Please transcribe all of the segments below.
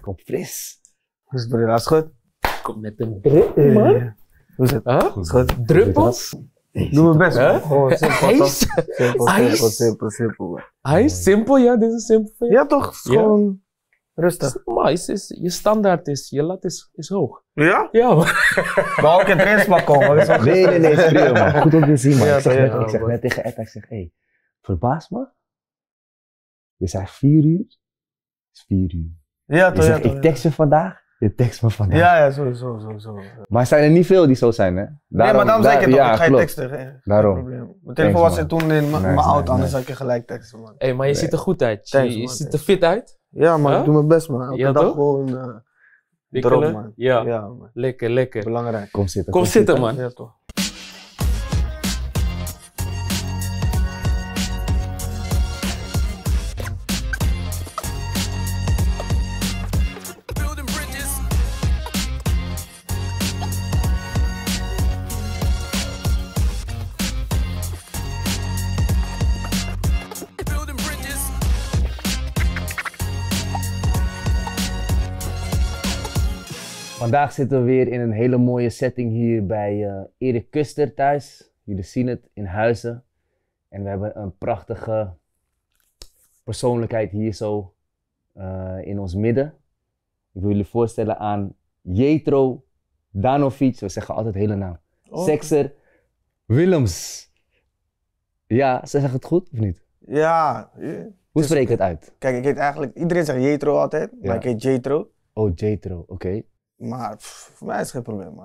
Kom fris. Hoe is het, broer? Alles goed? Kom met een druppel, eh, man. Hoe is het? Huh? Is goed. Druppels? Doe mijn best, man. Gewoon oh, simpel, Ice? Simpel, simpel, simpel. Ice? Simpel, ja. Dit is simpel ja. Ja, toch? gewoon... Rustig. Maar is, is, je standaard is, je lat is, is hoog. Ja? Ja. Maar ook in trainspak komen. Nee, nee, nee, man. Goed om te zien man. Ja, ik, zeg ja, net, ik zeg net tegen Ed, ik zeg, hé, hey, verbaas me. Je zei vier uur, is vier uur. Ja, toch? ja, ik tekst je vandaag, je tekst me vandaag. Ja, ja, sowieso, sowieso. Maar zijn er niet veel die zo zijn, hè? Daarom, nee, maar daarom zei ik het ook, ik ga je teksten. Daarom. Probleem. Mijn telefoon was er toen in mijn auto, anders had ik gelijk teksten, man. Hé, hey, maar je ziet er goed uit. je, ziet er fit uit. Ja, maar ik doe mijn best, man. Elke ja, dag toch? gewoon... Uh, man. Ja. ja man. lekker, lekker. Belangrijk. Kom zitten. Kom, kom zitten, man. Ja, toch. Vandaag zitten we weer in een hele mooie setting hier bij uh, Erik Kuster thuis. Jullie zien het in Huizen. En we hebben een prachtige persoonlijkheid hier zo eh, in ons midden. Ik wil jullie voorstellen aan Jetro Danovic. We zeggen altijd hele naam. Sexer oh. Sekser Willems. Ja, ze zeggen het goed of niet? Ja. Hoe spreek je het uit? Kijk, ik heet eigenlijk, iedereen zegt Jetro altijd, maar ik heet Jetro. Oh, Jetro, oké. Maar voor mij is het geen probleem.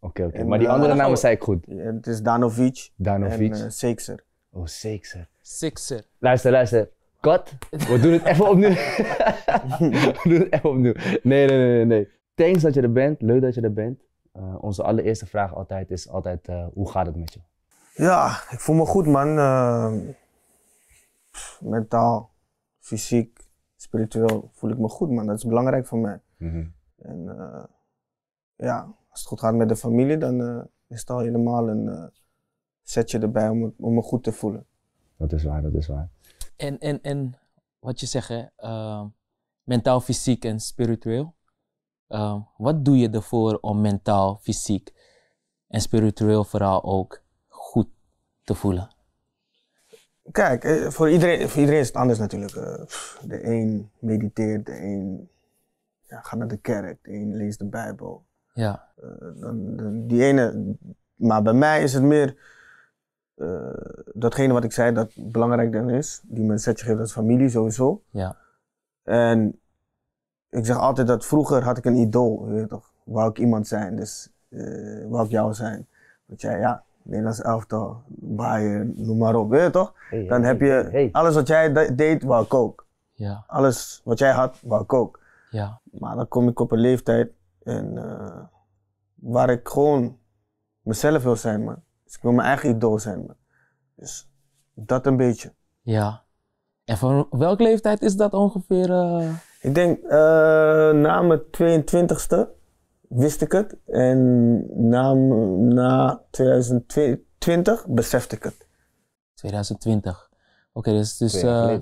Oké, oké. Maar die eh, andere namen zei ik goed. het is Danovic Danovic. en eh, Oh, zeker. Sixer. Luister, luister. Kat, we doen het even opnieuw. we doen het even opnieuw. Nee, nee, nee, nee, Thanks dat je er bent. Leuk dat je er bent. Eh, onze allereerste vraag altijd is altijd, eh, hoe gaat het met je? Ja, ik voel me goed, man. mentaal, fysiek, spiritueel voel ik me goed, man. Dat is belangrijk voor mij. Mhm. En eh, ja, als het goed gaat met de familie, dan eh, is het al helemaal een eh, setje erbij om, om me goed te voelen. Dat is waar, dat is waar. En, en, en wat je zegt, mentaal, fysiek en spiritueel. wat doe je ervoor om mentaal, fysiek en spiritueel vooral ook goed te voelen? Kijk, voor iedereen, voor iedereen is het anders natuurlijk. De een mediteert, de een ja, ga naar de kerk, de leest de Bijbel. Ja. Eh, dan, die ene, maar bij mij is het meer eh, datgene wat ik zei dat belangrijk dan is. Die mensetje geeft als familie sowieso. Ja. En ik zeg altijd dat vroeger had ik een idool, weet je toch? Wou ik iemand zijn, dus uh, wou ik jou zijn. Want jij, ja, Nederlands elftal, Bayern, noem maar op, weet je toch? dan heb je, alles wat jij deed, wou ik ook. Ja. Alles wat jij had, wou ik ook. Ja. Maar dan kom ik op een leeftijd en, eh, waar ik gewoon mezelf wil zijn, man. Dus ik wil mijn eigen idool zijn, man. Dus dat een beetje. Ja. En van welke leeftijd is dat ongeveer? Eh? Ik denk eh, na mijn 22 e wist ik het. En na, na 2020 besefte ik het. 2020. Oké, dus. dus ja.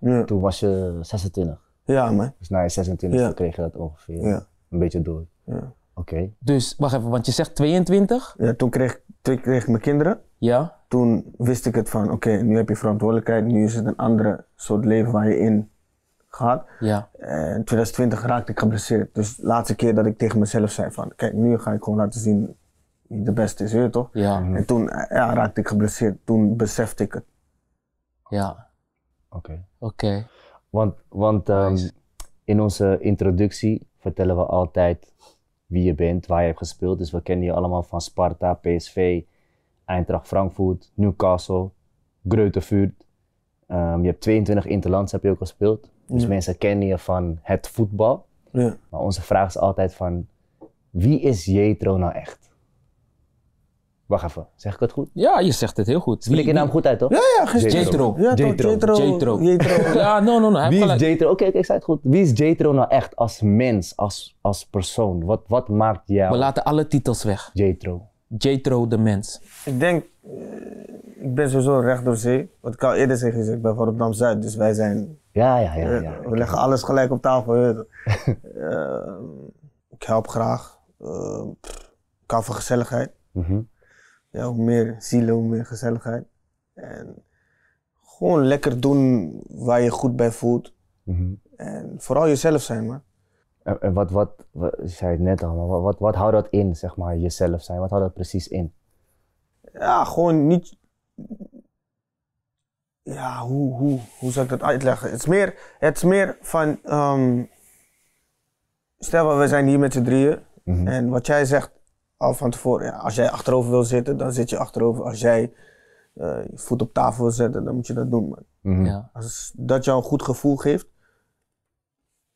ja. Toen was je 26. Ja, man. Dus na je 26 ja. kreeg je dat ongeveer. Een beetje door. Ja. Oké. Dus wacht even, want je zegt 22? Ja, toen kreeg, toen kreeg ik mijn kinderen. Ja. Toen wist ik het van, oké, nu heb je verantwoordelijkheid, nu is het een andere soort leven waar je in gaat. Ja. En 2020 raakte ik geblesseerd. Dus de laatste keer dat ik tegen mezelf zei van, kijk, nu ga ik gewoon laten zien wie de beste is, toch? Ja. Mhm. En toen eh, ja, raakte ik geblesseerd. Toen besefte ik het. Ja. Oké. Oké. Want, want ehm, in onze introductie vertellen we altijd wie je bent, waar je hebt gespeeld. Dus we kennen je allemaal van Sparta, PSV, Eintracht Frankfurt, Newcastle, Greutevuurt. Ehm, je hebt 22 interlands heb je ook gespeeld. Dus mensen kennen je van het voetbal. Ja. Maar onze vraag is altijd van, wie is Jetro nou echt? Wacht even, zeg ik het goed? Ja, je zegt het heel goed. Spreek je naam goed uit, toch? Ja, ja, Jetro. Jetro. Jetro. Ja, no, no, no. Wie is Jetro? Oké, ik zei het goed. Wie is Jetro nou echt als mens, als, als persoon? Wat, wat maakt jou... We laten alle titels weg. Jetro. Jetro de mens. Ik denk, eh, ik ben sowieso recht door zee. Wat ik al eerder zei, ik ben van Rotterdam-Zuid, dus wij zijn... Ja, ja, ja. ja, eh, we leggen alles gelijk op tafel. Eh, ik help graag. ik hou van gezelligheid. Mhm ja, hoe meer zielen, hoe meer gezelligheid. En gewoon lekker doen waar je goed bij voelt. Mhm. En vooral jezelf zijn, man. En, wat, wat, je zei het net al, wat, wat, houdt dat in, zeg maar, jezelf zijn? Wat houdt dat precies in? Ja, gewoon niet. Ja, hoe, hoe, hoe zou ik dat uitleggen? Het is meer, het is meer van. Ehm, stel, we zijn hier met z'n drieën. Mhm. En wat jij zegt, al van tevoren. Ja, als jij achterover wil zitten, dan zit je achterover. Als jij eh, je voet op tafel wil zetten, dan moet je dat doen. Man. Mhm. ja. Als dat jou een goed gevoel geeft,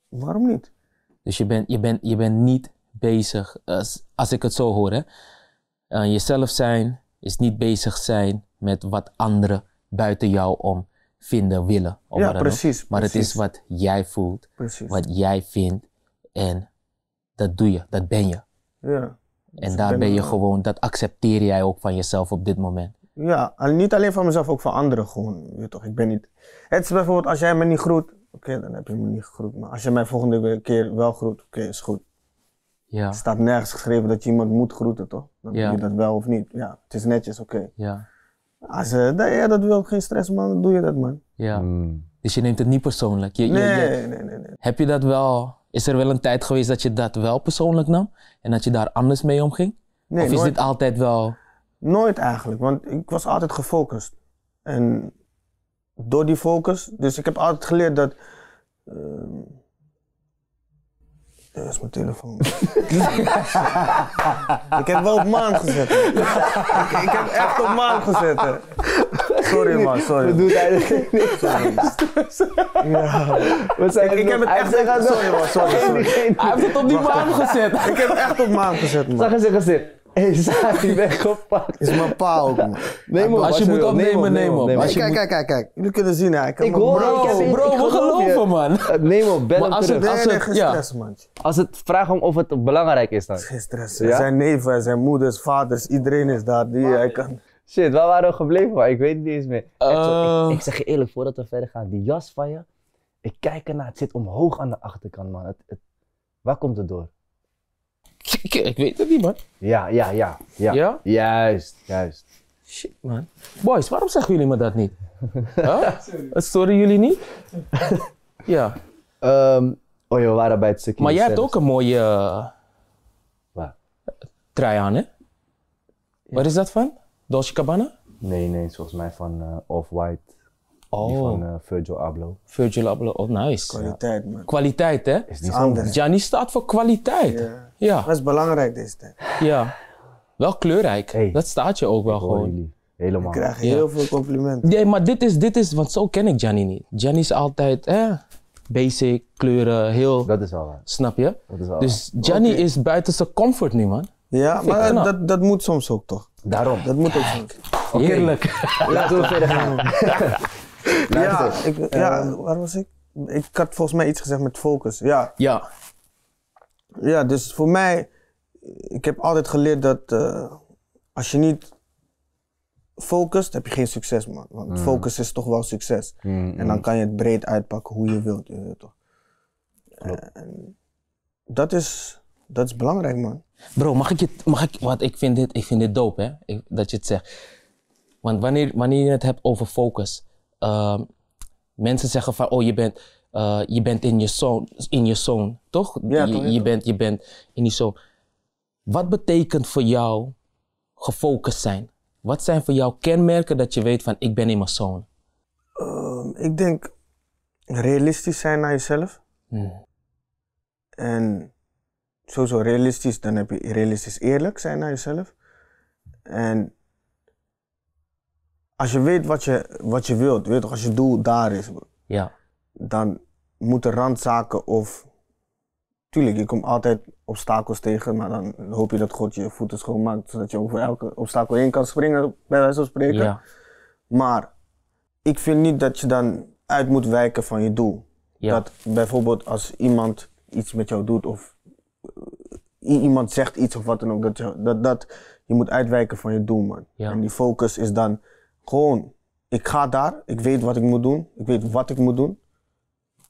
waarom niet? Dus je bent, je bent, je bent niet bezig, als, als ik het zo hoor, hè? Eh, jezelf zijn is niet bezig zijn met wat anderen buiten jou om vinden, willen. Of ja, precies. Maar het is wat jij voelt, wat jij vindt en dat doe je, dat ben je. Ja en daar ben, je gewoon, dat accepteer jij ook van jezelf op dit moment. Ja, en niet alleen van mezelf, ook van anderen gewoon. Je toch, ik ben niet. Het is bijvoorbeeld als jij me niet groet, oké, dan heb je me niet gegroet. Maar als je mij volgende keer wel groet, oké, is goed. Ja. staat nergens geschreven dat je iemand moet groeten, toch? Dan doe je dat wel of niet. Ja, het is netjes, oké. Ja. Als eh, dat, ja, dat wil geen stress, man, dan doe je dat, man. Ja. Hmm. Dus je neemt het niet persoonlijk. Je, nee, je, nee, nee, nee, Heb je dat wel is er wel een tijd geweest dat je dat wel persoonlijk nam en dat je daar anders mee omging? Nee, of is dit altijd wel. Nooit eigenlijk, want ik was altijd gefocust. En door die focus, dus ik heb altijd geleerd dat. Uh, ehm, dat is mijn telefoon. ik heb wel op maan gezet. ik, ik, heb echt op maan gezet. Sorry man, sorry. We doen eigenlijk niks Ja. We zijn ik, ik heb het echt... Sorry, sorry man, sorry, sorry. Hij heeft het op die maan gezet. ik heb het echt op maan gezet man. Zag eens zijn gezicht. Hé, Zaki, ik weggepakt. Is mijn pa ook, man. Neem op. Als je moet opnemen, neem op. Kijk, kijk, kijk, kijk. Jullie kunnen zien, hè. Ik hoor Bro, bro we geloven, man. Neem op, bel hem terug. Als het, stress, man. Als het vraag om of het belangrijk is dan. Geen stress. Zijn neven, zijn moeders, vaders, iedereen is daar. Die, hij kan... Shit, waar waren we gebleven? Maar ik weet het niet eens meer. Eh. Ik, zeg je eerlijk, voordat we verder gaan, die jas van je, ik kijk ernaar, het zit omhoog aan de achterkant, man. Het, het, waar komt het door? Ik, weet het niet, man. Ja, ja, ja, ja. Ja? Juist, juist. Shit, man. Boys, waarom zeggen jullie me dat niet? huh? Het storen jullie niet? ja. Um, oh, we waren bij het stukje. Maar jij hebt ook een mooie. Uh... Waar? Trui aan, hè? is dat van? Dolce Cabana? Nee, nee, volgens mij van eh, Off-White. Oh. Die van eh, Virgil Abloh. Virgil Abloh, oh nice. Kwaliteit, man. Kwaliteit, hè? Is niet anders. Gianni staat voor kwaliteit. Ja. Dat is belangrijk deze tijd. Ja. Wel kleurrijk. Dat staat je ook wel gewoon. Helemaal. Ik krijg heel veel complimenten. Nee, maar dit is, dit is, want zo ken ik Gianni niet. Gianni is altijd, hè, basic, kleuren, heel... Dat is al waar. Snap je? Dat is al Dus Gianni is buiten zijn comfort nu, man. Ja, maar dat, dat moet soms ook toch? Daarom, dat moet ook. Okay. Heerlijk. Laten we verder gaan. ja, ik, ja, eh, waar was ik? Ik had volgens mij iets gezegd met focus. Ja. Ja. Ja, dus voor mij, ik heb altijd geleerd dat eh, als je niet focust, heb je geen succes, man. Want mm. focus is toch wel succes. Mm, en dan mm. kan je het breed uitpakken hoe je wilt. Eh, toch. Klopt. dat is dat is belangrijk, man. Bro, mag ik je. Mag ik, want ik vind dit, ik vind dit dope, hè? Ik, dat je het zegt. Want wanneer, wanneer je het hebt over focus. Ehm, mensen zeggen van, oh, je bent, eh, je bent in je zoon, in je zone toch? Ja, je, je bent, je bent in je zoon. Wat betekent voor jou gefocust zijn? Wat zijn voor jou kenmerken dat je weet van, ik ben in mijn zoon? Ehm, ik denk realistisch zijn naar jezelf. Hmm. En sowieso realistisch, dan heb je realistisch eerlijk zijn naar jezelf. En als je weet wat je, wat je wilt, weet toch, als je doel daar is, ja. dan moeten randzaken of. Tuurlijk, je komt altijd obstakels tegen, maar dan hoop je dat God je voeten schoonmaakt, zodat je over elke obstakel heen kan springen, bij wijze van spreken. Ja. Maar ik vind niet dat je dan uit moet wijken van je doel. Dat bijvoorbeeld als iemand iets met jou doet of iemand zegt iets of wat dan ook, dat je, dat, dat, je moet uitwijken van je doel, man. En die focus is dan gewoon, ik ga daar, ik weet wat ik moet doen, ik weet wat ik moet doen.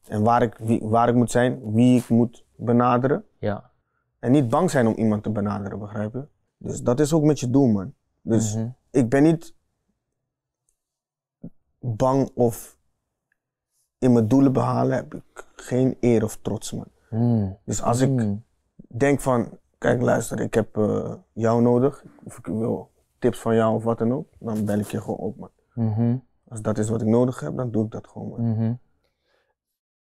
En waar ik, waar ik moet zijn, wie ik moet benaderen. Ja. En niet bang zijn om iemand te benaderen, begrijp je? Dus dat is ook met je doel, man. Dus mhm. ik ben niet bang of in mijn doelen behalen heb ik geen eer of trots, man. Mm. Dus als ik mm denk van, kijk luister, ik heb eh, jou nodig. Of ik wil tips van jou of wat dan ook. Dan bel ik je gewoon op man. Mhm. Als dat is wat ik nodig heb, dan doe ik dat gewoon mhm.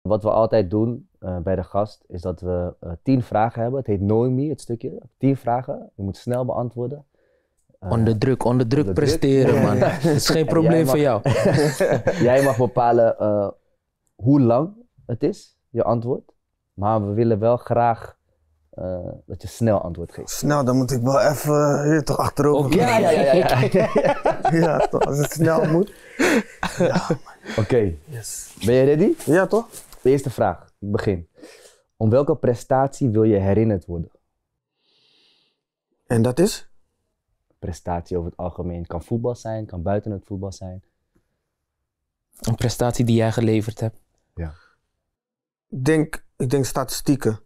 Wat we altijd doen eh, bij de gast is dat we eh, tien vragen hebben. Het heet Noemi, het stukje. Tien vragen, je moet snel beantwoorden. onder druk, onder druk presteren man. Het is geen probleem voor jou. jij mag bepalen hoe lang het is, je antwoord. Maar we willen wel graag eh, dat je snel antwoord geeft. Snel, dan moet ik wel even eh, hier toch achterover okay. Ja, ja, ja. Ja, ja. toch, als het snel moet. Oké. Yes. Ben je ready? Ja, toch? De eerste vraag. Ik begin. Om welke prestatie wil je herinnerd worden? En dat is? Prestatie over het algemeen. Kan voetbal zijn, kan buiten het voetbal zijn. Een prestatie die jij geleverd hebt? Ja. denk, ik denk statistieken.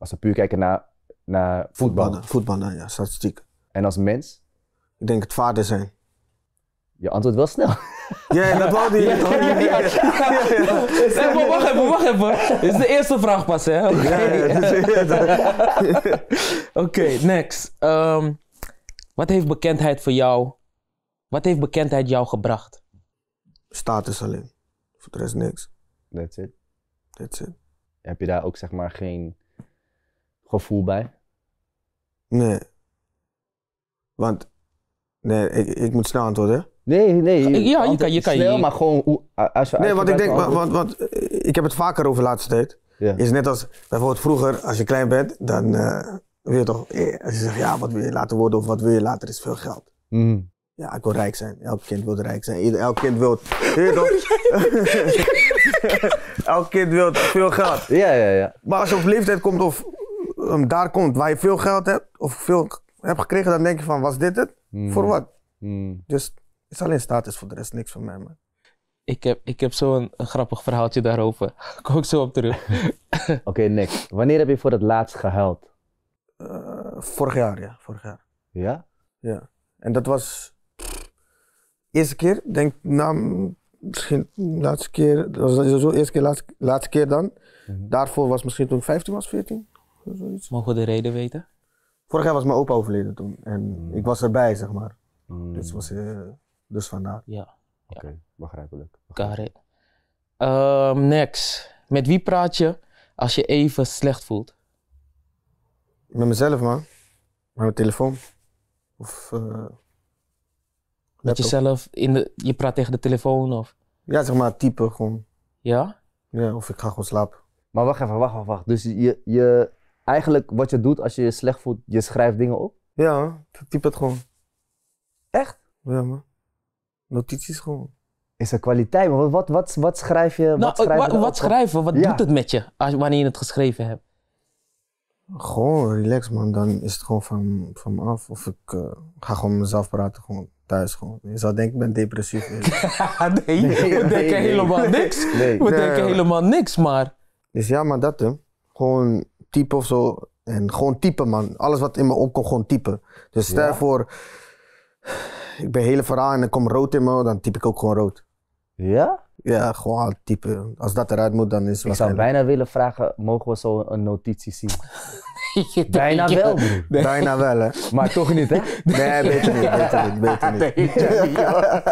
Als we puur kijken naar, naar voetbal. Voetballen, ja, statistiek. En als mens? Ik denk het vader zijn. Je antwoordt wel snel. Ja, dat wou die. Ja, ja, ja, ja, wacht even, wacht even. Dit is de eerste vraag pas, hè? Oké, next. wat heeft bekendheid voor jou? Wat heeft bekendheid jou gebracht? Status alleen. Voor de rest niks. That's it. That's it. Heb je daar ook zeg maar geen gevoel bij? Nee. Want, nee, ik, ik moet snel antwoorden. Nee, nee. Je, ja, je kan je, kan je... maar gewoon als Nee, want ik denk, want, want, ik heb het vaker over de laatste tijd. Is net als bijvoorbeeld vroeger, als je klein bent, dan uh, wil je toch, eh, als je zegt, ja, wat wil je later worden of wat wil je later, is veel geld. Mhm. Ja, ik wil rijk zijn. Elk kind wil rijk zijn. Ieder, elk kind wil. elk kind wil veel geld. Ja, ja, ja. Maar als je op leeftijd komt of um, daar komt waar je veel geld hebt of veel hebt gekregen, dan denk je van was dit het? Hmm. Voor wat? Hmm. Dus het is alleen status, voor de rest niks van mij man. Ik heb, ik heb zo'n grappig verhaaltje daarover. Kom ik zo op terug. Oké, okay, niks. Wanneer heb je voor het laatst gehuild? Eh, vorig jaar, ja. Vorig jaar. Ja? Ja. En dat was eerste keer, denk na misschien de laatste keer, dat was zo eerste keer, laatste, keer dan. Mhm. Daarvoor was misschien toen ik 15 was, 14. Mogen we de reden weten? Vorig jaar was mijn opa overleden toen. En hmm. ik was erbij, zeg maar. Hmm. Dus, was, eh, dus vandaar. Ja. Oké, begrijpelijk. Oké. Ehm, next. Met wie praat je als je even slecht voelt? Met mezelf, man. Met mijn telefoon. Of. Eh, met jezelf in de. Je praat tegen de telefoon of? Ja, zeg maar typen gewoon. Ja? Ja, of ik ga gewoon slapen. Maar wacht even, wacht, wacht, wacht. Dus je, je, eigenlijk wat je doet als je je slecht voelt, je schrijft dingen op? Ja, typ het gewoon. Echt? Ja, man. Notities gewoon. Is er kwaliteit? Maar wat, wat, wat, schrijf je? wat schrijf je nou, wat, schrijven? Wat doet het met je als, wanneer je het geschreven hebt? Gewoon relax, man. Dan is het gewoon van, van me af. Of ik eh, ga gewoon mezelf praten, gewoon thuis. Gewoon. Je zou denken, ik ben depressief. nee, nee, we denken helemaal niks. We denken helemaal niks, maar... Dus ja, maar dat, hè. Gewoon typen of zo. En gewoon typen, man. Alles wat in me opkomt, gewoon typen. Dus stel voor, ik ben hele verhaal en dan komt rood in me, dan typ ik ook gewoon rood. Ja? Ja, gewoon typen. Als dat eruit moet, dan is het Ik zou bijna willen vragen, mogen we zo een notitie zien? bijna wel, broer. Bijna wel, hè. Maar toch niet, hè? Nee, beter niet, beter niet, beter niet.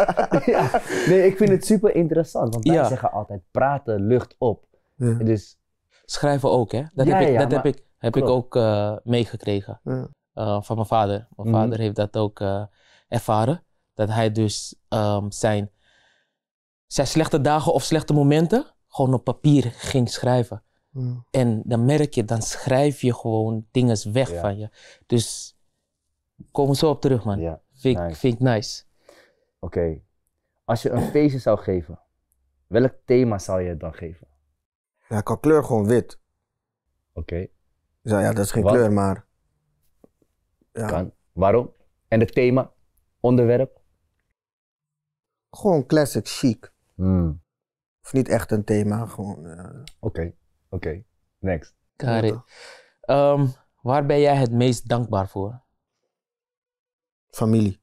Nee, ik vind het super interessant, want wij zeggen altijd praten lucht op. Ja. Dus schrijven ook, hè? Dat heb ik, dat heb ik, heb ik ook eh, meegekregen ja. Eh, van mijn vader. Mijn mhm. vader heeft dat ook eh, ervaren. Dat hij dus ehm, zijn, zijn slechte dagen of slechte momenten gewoon op papier ging schrijven. En dan merk je, dan schrijf je gewoon dingen weg van je. Dus komen zo op terug, man. Vind, vind ik nice. Oké. Als je een feestje zou geven, welk thema zou je het dan geven? Ja, kan kleur gewoon wit. Oké. ja, ja, dat is geen kleur, maar. Ja. Kan. Waarom? En het thema, onderwerp? Gewoon classic chic. Hmm. Of niet echt een thema, gewoon. Eh. Oké, oké. Next. Karin, ehm, waar ben jij het meest dankbaar voor? Familie.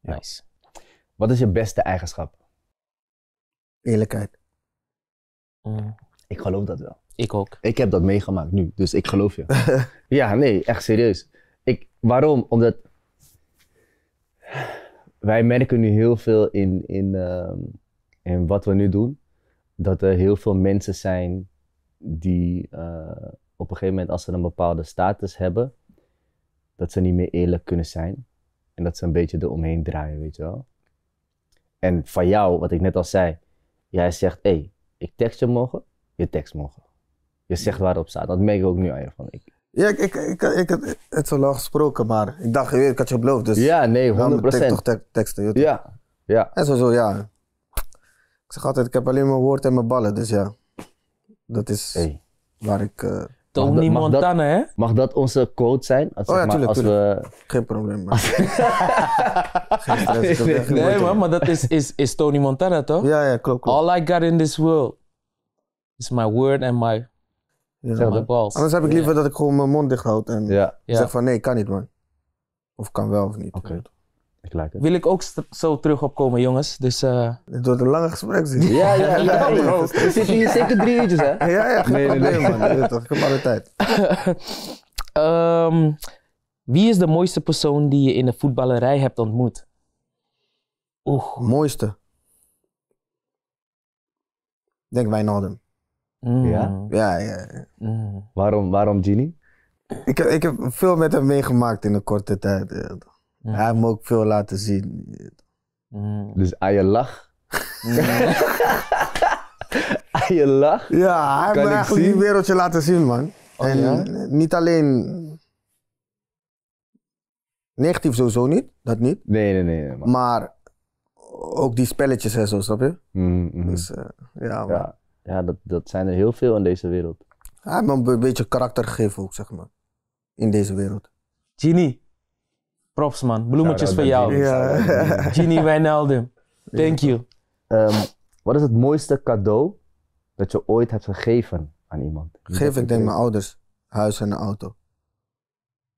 Nice. Wat is je beste eigenschap? Eerlijkheid. Mm. Ik geloof dat wel. Ik ook. Ik heb dat meegemaakt nu, dus ik geloof je. ja, nee, echt serieus. Ik, waarom? Omdat wij merken nu heel veel in, in, ehm, in wat we nu doen, dat er heel veel mensen zijn die eh, op een gegeven moment, als ze een bepaalde status hebben, dat ze niet meer eerlijk kunnen zijn. En dat ze een beetje eromheen draaien, weet je wel. En van jou, wat ik net al zei, jij zegt, hé, hey, ik tekst je je tekst mogen Je zegt waarop staat. Dat merk ik ook nu aan je van ik. Ja, ik, ik, ik, ik had het zo lang gesproken, maar ik dacht, ik had je beloofd, dus... Ja, nee, 100%. Ik toch teksten, je Ja, ja. En zo ja. Ik zeg altijd, ik heb alleen mijn woord en mijn ballen, dus ja. Dat is waar ik... Eh, Tony mag dat, Montana, hè? Mag dat onze quote zijn? Als, oh ja, tuurlijk, als we... Geen probleem. Man. Geen stress, nee, man, maar dat is, is, is Tony Montana, toch? Ja, ja, klopt, All I got in this world is my word and my, ja, my balls. Anders heb ik liever dat ik gewoon mijn mond dicht houd en zeg van nee, kan niet, man. Of kan wel of niet. Wil ik ook zo terug opkomen, jongens. Dus, uh... Eh, het wordt een lange gesprek, zit Ja, ja, ja. We zitten hier zeker drie uurtjes, hè? Ja, ja, nee, nee, man. Nee, toch, ik de tijd. um, wie is de mooiste persoon die je in de voetballerij hebt ontmoet? Oeh. Mooiste? Denk Wijnaldum. Mm. Ja? Ja, ja. Mm. Waarom, waarom Genie? Ik, ik heb veel met hem meegemaakt in een korte tijd. Ja. Mm. Hij heeft me ook veel laten zien. Mm. Dus aan je lach? Mm. aan je lach? Ja, hij heeft me eigenlijk die wereldje laten zien, man. Oh, en niet alleen... Negatief sowieso niet, dat niet. Nee, nee, nee. man. maar... ook die spelletjes en zo, snap je? Dus eh, ja, man. Ja, ja dat, dat zijn er heel veel in deze wereld. Hij heeft me een beetje karakter gegeven ook, zeg maar. In deze wereld. Genie, Props man, bloemetjes voor jou. Genie Wijnaldum, thank you. Ehm, wat is het mooiste cadeau dat je ooit hebt gegeven aan iemand? Geef ik denk mijn ouders, huis en een auto.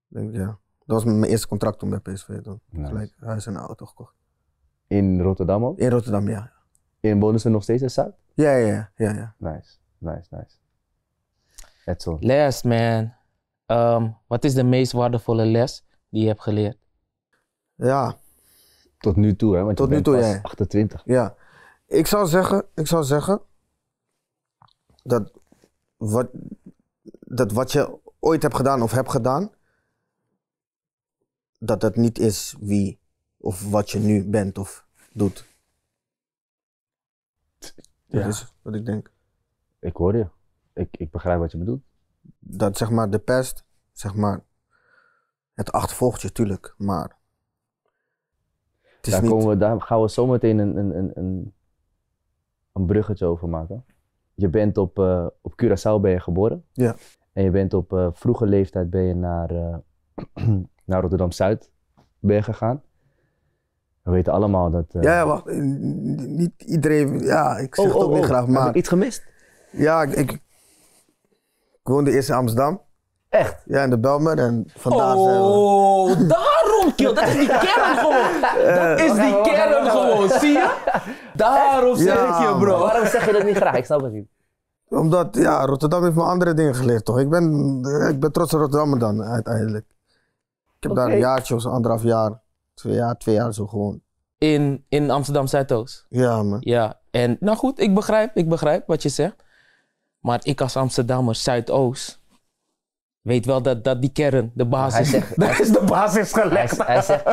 Denk, ja. Dat was mijn eerste contract toen bij PSV. Toen nice. gelijk huis en een auto gekocht. In Rotterdam ook? In Rotterdam, ja. In bonussen nog steeds in Zuid? Ja, ja, ja. ja, Nice, nice, nice. all. Les, man. Ehm, wat is de meest waardevolle les die je hebt geleerd? Ja. Tot nu toe, hè? Want Tot je nu toe, ja. 28. Ja. Ik zou zeggen, ik zou zeggen dat wat, dat wat je ooit hebt gedaan of hebt gedaan, dat dat niet is wie of wat je nu bent of doet. Dat is wat ik denk. Ik hoor je. Ik, ik begrijp wat je bedoelt. Dat zeg maar de pest, zeg maar, het achtervolgt je tuurlijk, maar daar, we, gaan we zometeen een, een, een, een, bruggetje over maken. Je bent op, uh, op Curaçao ben je geboren. Ja. En je bent op eh, vroege leeftijd ben je naar, eh, naar Rotterdam-Zuid ben gegaan. We weten allemaal dat... Ja, wacht. Niet iedereen... Ja, ik zeg oh, het ook oh, niet oh. graag, maar... Heb ik iets gemist? Ja, ik, woonde eerst in Amsterdam. Echt? Ja, in de Belmen en vandaag zijn we... Oh, dat is die kern gewoon. Dat is die kern gewoon. Zie je? Daarom zeg ik je, bro. Waarom zeg je dat niet graag? Ik snap het niet omdat, ja, Rotterdam heeft me andere dingen geleerd, toch? Ik ben, eh, ik ben trots op Rotterdam dan, uiteindelijk. Ik heb daar een jaartje of anderhalf jaar, twee jaar, twee jaar zo gewoon. In, in Amsterdam Zuidoost? Ja, man. Ja, en nou goed, ik begrijp, ik begrijp wat je zegt. Maar ik als Amsterdammer Zuidoost, weet wel dat, dat die kern, de basis. zegt, dat is de basis gelegd. Hij, hij zegt,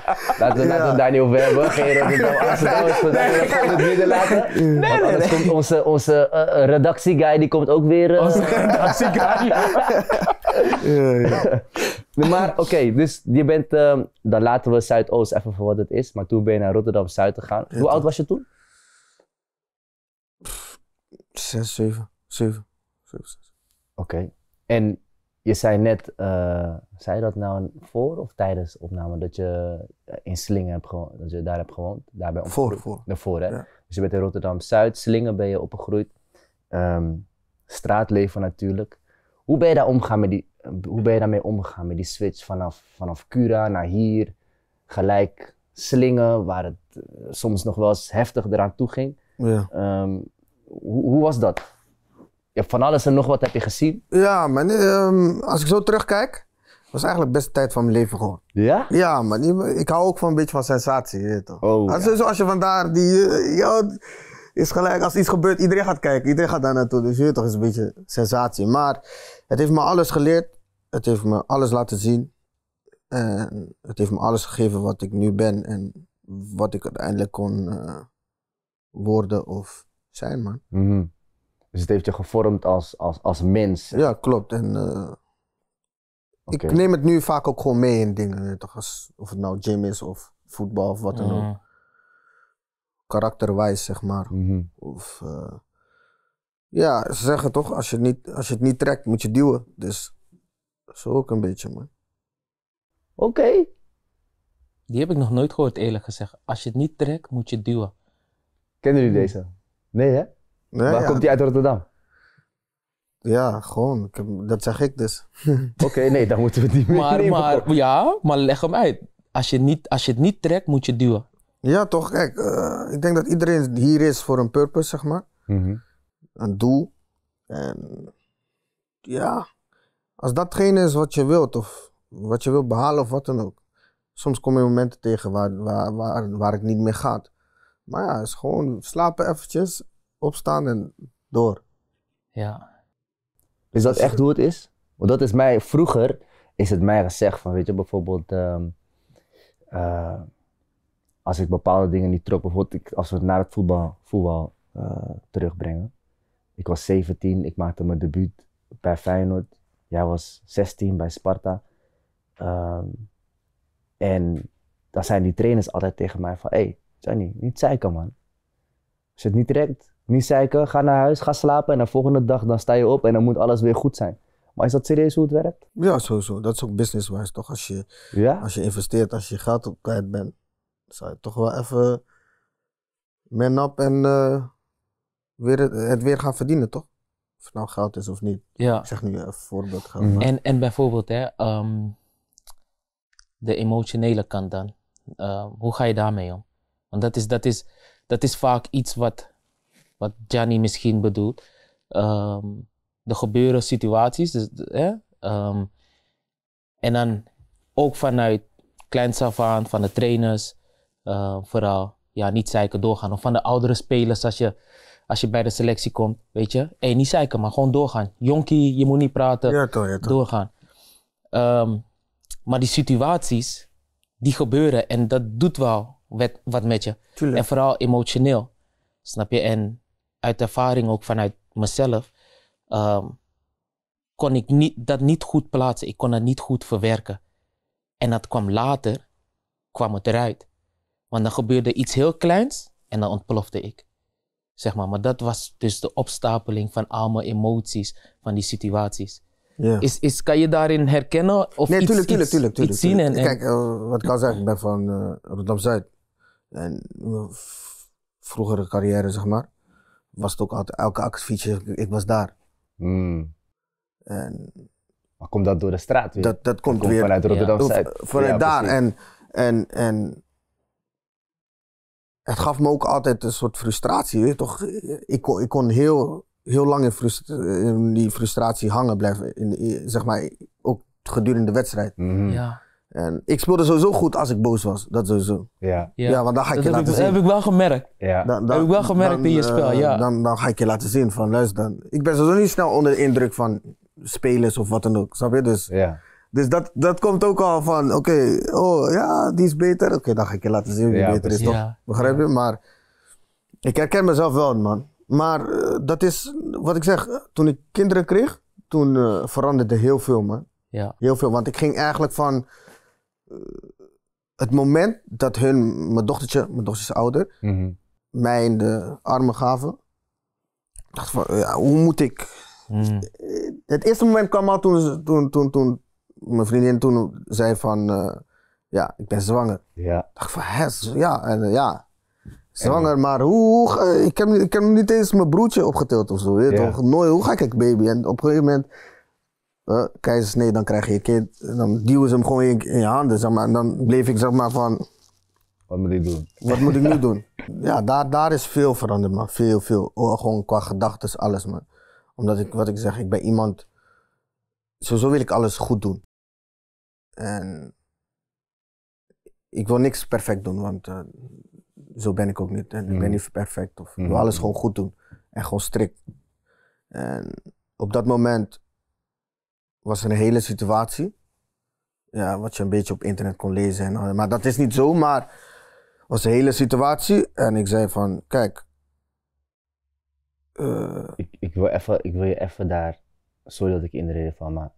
laten, we, ja. laten daar niet over hebben. Geen Rotterdam, Amsterdam is vandaag nee, het midden laten. Nee, nee, Want anders komt onze, onze uh, redactieguy, die komt ook weer... Uh, onze redactieguy. ja, ja. maar oké, dus je bent, ehm, dan laten we Zuidoost even voor wat het is. Maar toen ben je naar Rotterdam-Zuid gegaan. Hoe oud was je toen? Pff, zes, zeven. Zeven. zeven, Oké. En je zei net, uh, zei dat nou voor of tijdens de opname, dat je eh, in Slingen hebt gewoond, dat je daar hebt gewoond? Daarbij voor, voor. Daarvoor, hè? Dus je bent in Rotterdam-Zuid, Slingen ben je opgegroeid. Ehm, straatleven natuurlijk. Hoe ben je daar omgegaan met die, hoe ben je daarmee omgegaan met die switch vanaf, vanaf Cura naar hier, gelijk Slingen, waar het eh, soms nog wel eens heftig eraan toe ging? Ja. Ehm, hoe, hoe was dat? Je hebt van alles en nog wat heb je gezien. Ja, man. Ehm, als ik zo terugkijk, was eigenlijk de beste tijd van mijn leven gewoon. Ja? Ja, man. Ik hou ook van een beetje van sensatie, weet toch. Oh, als, je vandaar die... Eh, ja, is gelijk, als iets gebeurt, iedereen gaat kijken. Iedereen gaat daar naartoe. Dus je weet toch, is een beetje sensatie. Maar het heeft me alles geleerd. Het heeft me alles laten zien. En het heeft me alles gegeven wat ik nu ben. En wat ik uiteindelijk kon eh, worden of zijn, man. Mm dus het heeft je gevormd als, als, als mens. Ja, klopt. En eh, ik neem het nu vaak ook gewoon mee in dingen. Toch? Als, of het nou gym is of voetbal of wat dan ook. Karakterwijs, zeg maar. Mhm. Of, eh, ja, ze zeggen toch, als je, niet, als je het niet trekt, moet je duwen. Dus zo ook een beetje, man. Oké. Die heb ik nog nooit gehoord, eerlijk gezegd. Als je het niet trekt, moet je duwen. Kennen jullie hmm. deze? Nee, hè? Waar komt hij uit Rotterdam? Ja, gewoon. Ik heb, dat zeg ik dus. Oké, nee, dan moeten we die maar, maar Ja, maar leg hem uit. Als je, niet, als je het niet trekt, moet je duwen. Ja, toch. Kijk, eh, ik denk dat iedereen hier is voor een purpose, zeg maar. Mm Een doel. En ja, als datgene is wat je wilt of wat je wilt behalen of wat dan ook. Soms kom je momenten tegen waar, waar, waar, waar het niet meer gaat. Maar ja, is gewoon slapen eventjes opstaan en door. Ja. Is dat echt hoe het is? Want dat is mij, vroeger is het mij gezegd van, weet je, bijvoorbeeld, ehm, eh, als ik bepaalde dingen niet trok, bijvoorbeeld ik, als we het naar het voetbal, voetbal eh, terugbrengen. Ik was 17, ik maakte mijn debuut bij Feyenoord. Jij was 16 bij Sparta. Ehm, en dan zijn die trainers altijd tegen mij van, hé, hey, Johnny, niet zeiken man. Als je het niet direct. Niet zeiken, ga naar huis, ga slapen en de volgende dag dan sta je op en dan moet alles weer goed zijn. Maar is dat serieus hoe het werkt? Ja, sowieso. Dat is ook business-wise toch? Als je, als je investeert, als je geld op kwijt bent, zou je toch wel even men op en eh, weer het, weer gaan verdienen, toch? Of het nou geld is of niet. Ja. Ik zeg nu even voorbeeld. Mhm. en, en bijvoorbeeld, hè, ehm, de emotionele kant dan. Eh, hoe ga je daarmee om? Want dat is, dat, is, dat is vaak iets wat wat Gianni misschien bedoelt. Ehm, er gebeuren situaties. Dus, ehm, en dan ook vanuit kleins af aan, van de trainers, eh, vooral ja, niet zeiken doorgaan. Of van de oudere spelers als je, als je bij de selectie komt, weet je. Hey niet zeiken, maar gewoon doorgaan. Jonkie, je moet niet praten. Ja, ja, Doorgaan. Ehm, maar die situaties, die gebeuren en dat doet wel wat, wat met je. Tuurlijk. En vooral emotioneel, snap je? En uit ervaring ook vanuit mezelf, ehm, kon ik niet, dat niet goed plaatsen. Ik kon dat niet goed verwerken. En dat kwam later, kwam het eruit. Want dan gebeurde iets heel kleins en dan ontplofte ik. Zeg maar. maar dat was dus de opstapeling van al mijn emoties, van die situaties. Ja. Is, is, kan je daarin herkennen of nee, iets, tuurlijk, tuurlijk, tuurlijk, tuurlijk, iets zien? En, Kijk, eh, wat ik al zeg, ik ben van uh, Rotterdam-Zuid. En mijn eh, vroegere carrière, zeg maar was het ook altijd, elke actiefietje? ik was daar. Hmm. En maar komt dat door de straat weer? Dat, dat komt, weer. Vanuit Rotterdam ja. Zuid. Vanuit daar. En, en, en het gaf me ook altijd een soort frustratie. Weet toch? Ik, kon, ik kon heel, heel lang in, die frustratie hangen blijven. In, zeg maar, ook gedurende de wedstrijd. Mhm. Ja. En ik speelde sowieso goed als ik boos was. Dat sowieso. Ja, ja. want dan ga ik dat je laten dus- zien. Dat heb ik wel gemerkt. Ja. heb ik wel gemerkt in je spel, eh, ja. Dan, dan ga ik je laten zien van, luister dan. Ik ben sowieso niet snel onder de indruk van spelers of wat dan ook. Snap je? Dus, ja. dus dat, dat komt ook al van, oké, oh ja, die is beter. Oké, dan ga ik je laten zien wie beter is, toch? Begrijp je? Maar ik herken mezelf wel, man. Maar eh, dat is, wat ik zeg, toen ik kinderen kreeg, toen uh, veranderde heel veel, man. Ja. Heel veel, want ik ging eigenlijk van het moment dat hun, mijn dochtertje, mijn is ouder, mhm. mij in de armen gaven, dacht van, ja, hoe moet ik? Mhm. Eh, het eerste moment kwam al toen, toen, toen, toen mijn vriendin toen zei van, eh, ja, ik ben zwanger. Ja. Dacht van, hè, ja, en, eh, ja, Zwanger, maar hoe, ik, heb, ik heb niet eens mijn broertje opgetild of zo. Weet toch? Nooit, hoe ga ik baby? En op een gegeven moment uh, nee, dan krijg je een kind, dan duwen ze hem gewoon in, je handen, zeg maar. En dan bleef ik, zeg maar, van... Wat moet ik doen? Wat moet ik nu doen? Ja, daar, daar is veel veranderd, man. Veel, veel. Oh, gewoon qua gedachten, alles, man. Omdat ik, wat ik zeg, ik ben iemand... Sowieso wil ik alles goed doen. En... Ik wil niks perfect doen, want eh, zo ben ik ook niet. En ik ben mhm. niet perfect. Of, ik wil mhm. alles gewoon goed doen. En gewoon strikt. En op dat moment was een hele situatie. Ja, wat je een beetje op internet kon lezen. En, maar dat is niet zo, maar was een hele situatie. En ik zei van, kijk. Eh, ik, ik, wil even, ik wil je even daar, sorry dat ik in de reden van, maar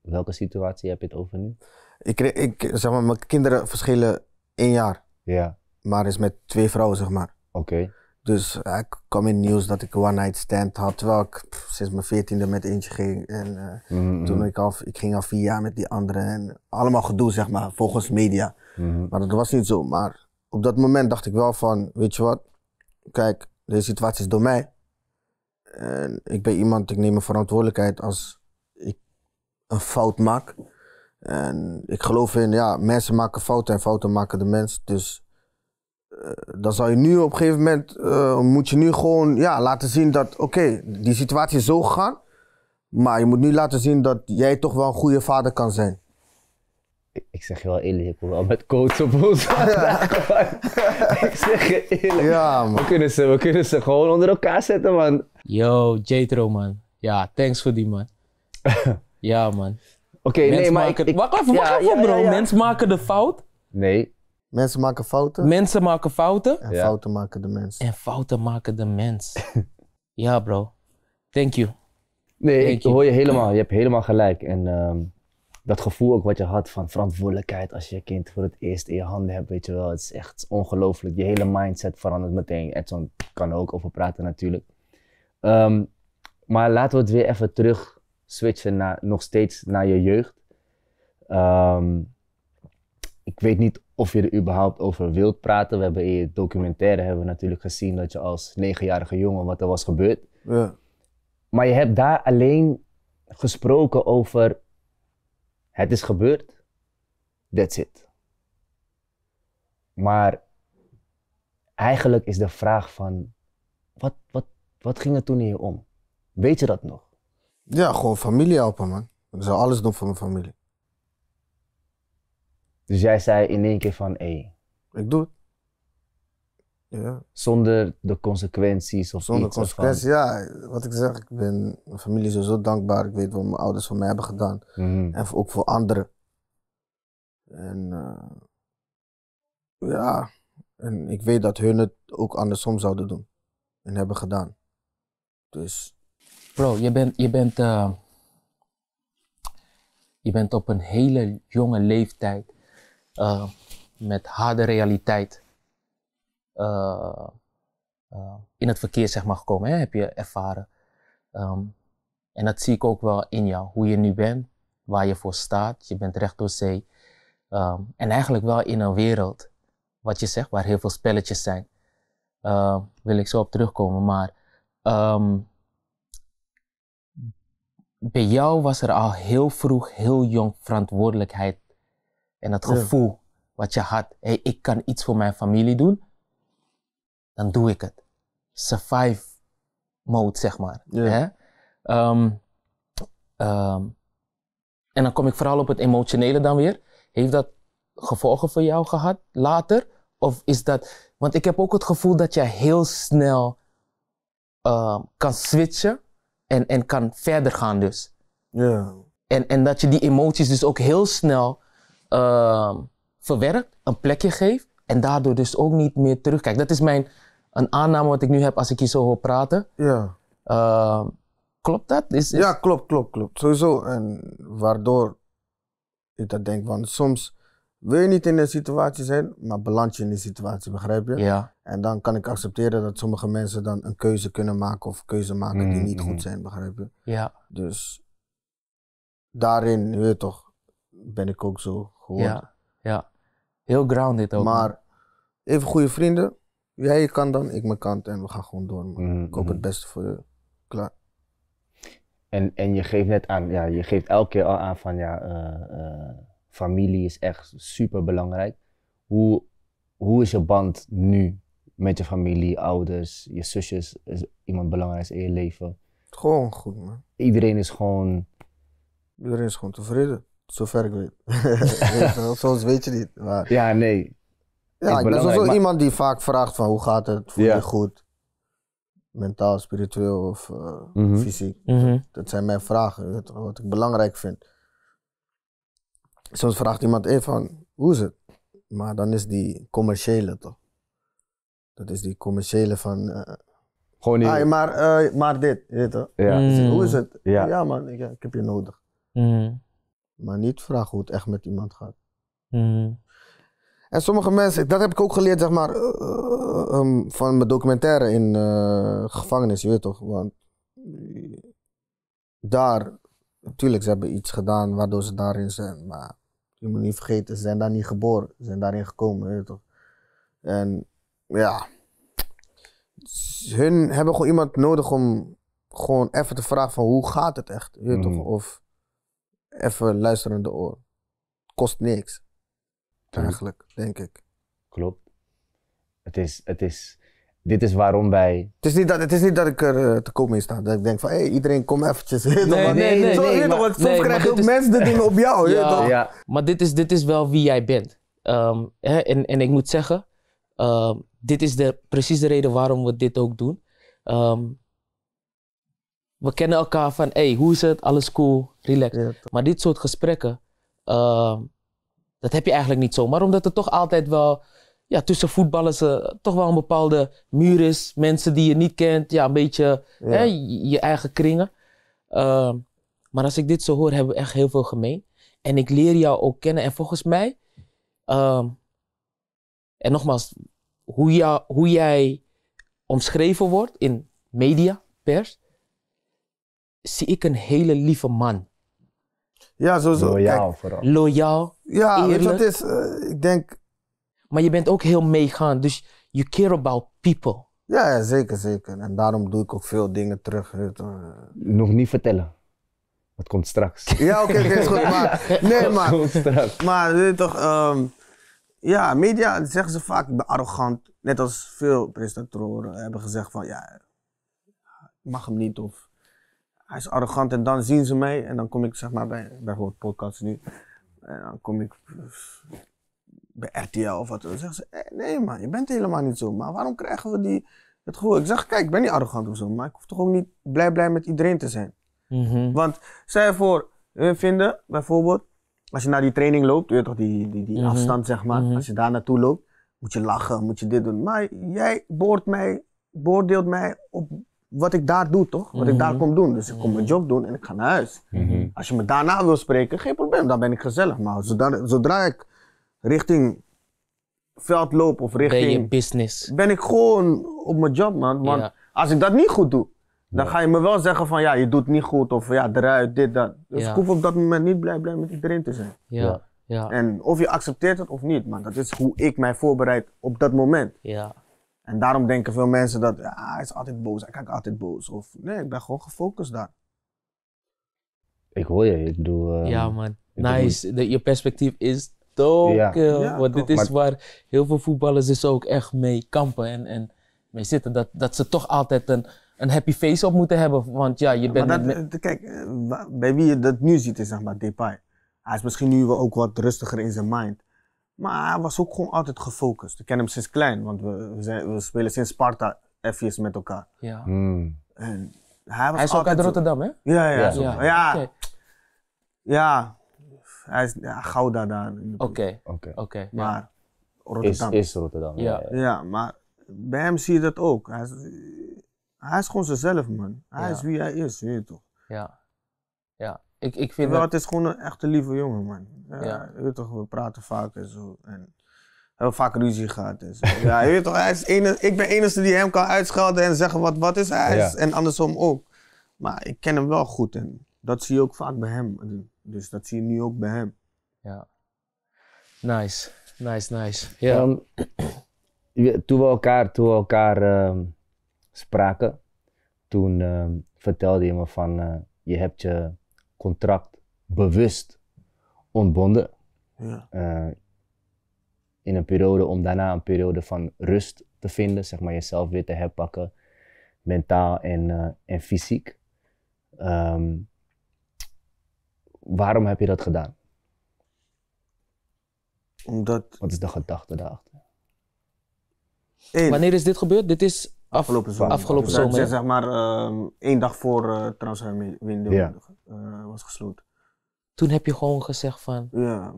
welke situatie heb je het over nu? Ik, ik zeg maar, mijn kinderen verschillen één jaar. Ja. Maar is met twee vrouwen, zeg maar. Oké. Dus ik kwam in het nieuws dat ik een one-night stand had, terwijl ik sinds mijn veertiende met eentje ging. En eh, mhm, toen mhm. ik al, ik ging al vier jaar met die andere en allemaal gedoe zeg maar, volgens media. Mhm. Maar dat was niet zo. Maar op dat moment dacht ik wel van, weet je wat, kijk, deze situatie is door mij. En ik ben iemand, ik neem mijn verantwoordelijkheid als ik een fout maak. En ik geloof in, ja, mensen maken fouten en fouten maken de mens. Dus eh, dan zou je nu op een gegeven moment, eh, moet je nu gewoon ja, laten zien dat, oké, die situatie is zo gegaan, maar je moet nu laten zien dat jij toch wel een goede vader kan zijn. Ik zeg je wel eerlijk, ik wil wel met coach op ons. Ja. ik zeg je eerlijk. Ja, man. We, kunnen ze, we kunnen ze gewoon onder elkaar zetten, man. Yo, Jetro, man. Ja, thanks voor die, man. ja, man. Oké, nee, maar ik, ik... Wacht even, ja, even, bro. Ja, Mensen maken de fout. Nee. Mensen maken fouten. Mensen maken fouten. En fouten maken de mens. En fouten maken de mens. ja, bro. Thank you. Nee, ik hoor je helemaal. Je hebt helemaal gelijk. En ehm, dat gevoel ook wat je had van verantwoordelijkheid als je je kind voor het eerst in je handen hebt, weet je wel. Het is echt ongelooflijk. Je hele mindset verandert meteen. Edson kan er ook over praten natuurlijk. Ehm, maar laten we het weer even terug switchen naar, nog steeds naar je jeugd. Ehm, ik weet niet of je er überhaupt over wilt praten. We hebben in je documentaire hebben we natuurlijk gezien dat je als negenjarige jongen wat er was gebeurd. Ja. Maar je hebt daar alleen gesproken over het is gebeurd, that's it. Maar eigenlijk is de vraag van wat, wat, wat ging er toen in je om? Weet je dat nog? Ja, gewoon familie helpen man. Ik zou alles doen voor mijn familie. Dus jij zei in één keer van, hé. ik doe het. Ja. Zonder de consequenties of Zonder consequenties, ja. Wat ik zeg, ik ben mijn familie sowieso dankbaar. Ik weet wat mijn ouders voor mij hebben gedaan. Mm. En ook voor anderen. En eh, ja, en ik weet dat hun het ook andersom zouden doen. En hebben gedaan. Dus. Bro, je bent, je bent, eh, je bent op een hele jonge leeftijd eh, met harde realiteit eh, eh, in het verkeer zeg maar, gekomen, hè? heb je ervaren. Ehm, en dat zie ik ook wel in jou, hoe je nu bent, waar je voor staat. Je bent recht door zee. Ehm, en eigenlijk wel in een wereld, wat je zegt, waar heel veel spelletjes zijn. Uh, wil ik zo op terugkomen. Maar ehm, bij jou was er al heel vroeg, heel jong verantwoordelijkheid en dat gevoel wat je had, hey, ik kan iets voor mijn familie doen, dan doe ik het. Survive mode, zeg maar. Hè? Ehm, ehm, en dan kom ik vooral op het emotionele dan weer. Heeft dat gevolgen voor jou gehad later? Of is dat. Want ik heb ook het gevoel dat jij heel snel ehm, kan switchen en, en kan verder gaan, dus. Ja. En, en dat je die emoties dus ook heel snel Ehm, verwerkt, een plekje geeft en daardoor dus ook niet meer terugkijkt. Dat is mijn, een aanname wat ik nu heb als ik hier zo hoor praten. Ja. Ehm, klopt dat? is... Ja, klopt, klopt, klopt. Sowieso. En waardoor ik dat denk, want soms wil je niet in een situatie zijn, maar beland je in die situatie, begrijp je? Ja. En dan kan ik accepteren dat sommige mensen dan een keuze kunnen maken of keuze maken die niet goed mm-hmm. zijn, begrijp je? Ja. Dus daarin, weet je toch, ben ik ook zo ja, ja. heel grounded Maar even goede vrienden. Jij je kan dan, ik mijn kant en we gaan gewoon door. Mhm, ik hoop mhm. het beste voor je. Klaar. En, en je geeft net aan, ja, je geeft elke keer al aan van ja, eh, eh, familie is echt super belangrijk. Hoe, hoe is je band nu met je familie, ouders, je zusjes? Is iemand belangrijk in je leven? Gewoon goed, man. Iedereen is gewoon. Iedereen is gewoon tevreden. Zover ik weet. Soms weet je niet. Maar... Ja, nee. Ja, ik ben sowieso iemand die vaak vraagt van hoe gaat het? Voel je goed? Mentaal, spiritueel of eh, mhm. fysiek. Mhm. Dat zijn mijn vragen, wat ik belangrijk vind. Soms vraagt iemand even van hoe is het? Maar dan is die commerciële toch? Dat is die commerciële van. Eh, Gewoon niet. maar, eh, maar dit, weet je ja. Dus, hoe is mm. het? Ja, man, ik, ik, heb je nodig. Mm. Maar niet vragen hoe het echt met iemand gaat. Mhm. En sommige mensen, dat heb ik ook geleerd, zeg maar, eh, ehm, van mijn documentaire in uh, gevangenis, je weet toch? Want eh, daar, natuurlijk, ze hebben iets gedaan waardoor ze daarin zijn. Maar je moet niet vergeten, ze zijn daar niet geboren, ze zijn daarin gekomen, weet toch? En ja, hun hebben gewoon iemand nodig om gewoon even te vragen van hoe gaat het echt, je mm. toch? Mhm. Of even luisterende oor. Kost niks. Eigenlijk, denk ik. Klopt. Het is, het is, dit is waarom wij. Het is niet dat, het is niet dat ik er eh, te komen in sta. Dat ik denk van hé, hey, iedereen kom eventjes. Nee, nee, nee, nee, Zo, nee, maar, want soms nee, krijg je mensen die doen op jou. ja. Maar dit is, dit is wel wie jij bent. Ehm, hè, en, en ik moet zeggen, ehm, dit is de, precies de reden waarom we dit ook doen. Ehm, we kennen elkaar van, hey, hoe is het? Alles cool? maar dit soort gesprekken, ehm, dat heb je eigenlijk niet zomaar, omdat er toch altijd wel ja, tussen voetballers eh, toch wel een bepaalde muur is. Mensen die je niet kent, ja, een beetje Hè, je, eigen kringen. Ehm, maar als ik dit zo hoor, hebben we echt heel veel gemeen. En ik leer jou ook kennen. En volgens mij, ehm, en nogmaals, hoe, hoe jij omschreven wordt in media, pers, zie ik een hele lieve man. Ja, zo, Loyaal vooral. Ja, weet is? Eh, ik denk. Maar je bent ook heel meegaan, dus you care about people. Ja, zeker, zeker. En daarom doe ik ook veel dingen terug. Nog niet vertellen. Dat komt straks. Ja, oké, okay, is goed. Maar, nee, maar. straks. Maar weet je toch, ehm, ja, media zeggen ze vaak, ik ben arrogant. Net als veel presentatoren hebben gezegd van, ja, ik mag hem niet of hij is arrogant en dan zien ze mij. En dan kom ik zeg maar bij bijvoorbeeld podcast nu. En dan kom ik eh, bij RTL of wat. Dan zeggen ze, eh, nee man, je bent helemaal niet zo. Maar waarom krijgen we die, het gevoel? Ik zeg, kijk, ik ben niet arrogant of zo. Maar ik hoef toch ook niet blij blij met iedereen te zijn. Mhm. Want zij voor, hun vinden bijvoorbeeld, als je naar die training loopt, weet toch, die, die, die mhm. afstand zeg maar. Mhm. Als je daar naartoe loopt, moet je lachen, moet je dit doen. Maar jij boort mij, beoordeelt mij op wat ik daar doe, toch? Wat ik daar mhm. kom doen. Dus ik kom mijn job doen en ik ga naar huis. Mhm. Als je me daarna wil spreken, geen probleem, dan ben ik gezellig. Maar zodra, zodra ik richting veld loop of richting. Ben je business? Ben ik gewoon op mijn job, man. Want als ik dat niet goed doe, dan ga je me wel zeggen van ja, je doet niet goed of ja, eruit, dit, dat. Dus ik hoef op dat moment niet blij, blij met iedereen te zijn. Ja. Ja. En of je accepteert het of niet, maar dat is hoe ik mij voorbereid op dat moment. Ja. En daarom denken veel mensen dat ja, hij is altijd boos, hij kijkt altijd boos. Of nee, ik ben gewoon gefocust daar. Ik hoor je, ik doe. Eh, ja, man. Nice. je perspectief is toch. Eh, ja. want dit is waar heel veel voetballers dus ook echt mee kampen en, en mee zitten. Dat, dat ze toch altijd een, een happy face op moeten hebben. Want ja, je bent. Maar dat, eh, Kijk, bij wie je dat nu ziet, is zeg maar Depay. Hij is misschien nu ook wat rustiger in zijn mind. Maar hij was ook gewoon altijd gefocust. Ik ken hem sinds klein, want we, zijn, we spelen sinds Sparta even met elkaar. Ja. Hmm. En hij, is ook uit Rotterdam, hè? Ja, ja. Ja, ja. ja. Hij is ja, Gouda daar. Oké, oké. Maar Rotterdam. Is, is Rotterdam. Ja. ja, maar bij hem zie je dat ook. Hij is, hij is gewoon zichzelf, man. Hij is wie hij is, weet je toch? Ja. Ja. Ik, ik vind wel, het is gewoon een echte lieve jongen, man. Ja, ja. toch, we praten vaak en zo. En hebben vaak ruzie gehad ja, je weet toch, hij is ik ben de enige die hem kan uitschelden en zeggen wat wat is. Hij En andersom ook. Maar ik ken hem wel goed en dat zie je ook vaak bij hem. Dus dat zie je nu ook bij hem. Ja. Nice, nice, nice. Ja. toen we elkaar, toen we elkaar ehm, spraken, toen ehm, vertelde hij me van eh, je hebt je contract bewust ontbonden. Ja. Eh, in een periode om daarna een periode van rust te vinden, zeg maar jezelf weer te herpakken, mentaal en, eh, en fysiek. Ehm, waarom heb je dat gedaan? Omdat. Wat is de gedachte daarachter? Wanneer is dit gebeurd? Dit is afgelopen zomer. Afgelopen dus zomer. zeg maar ehm, één dag voor uh, eh, transferwindow ja. Eh, was gesloten. Toen heb je gewoon gezegd van... Ja.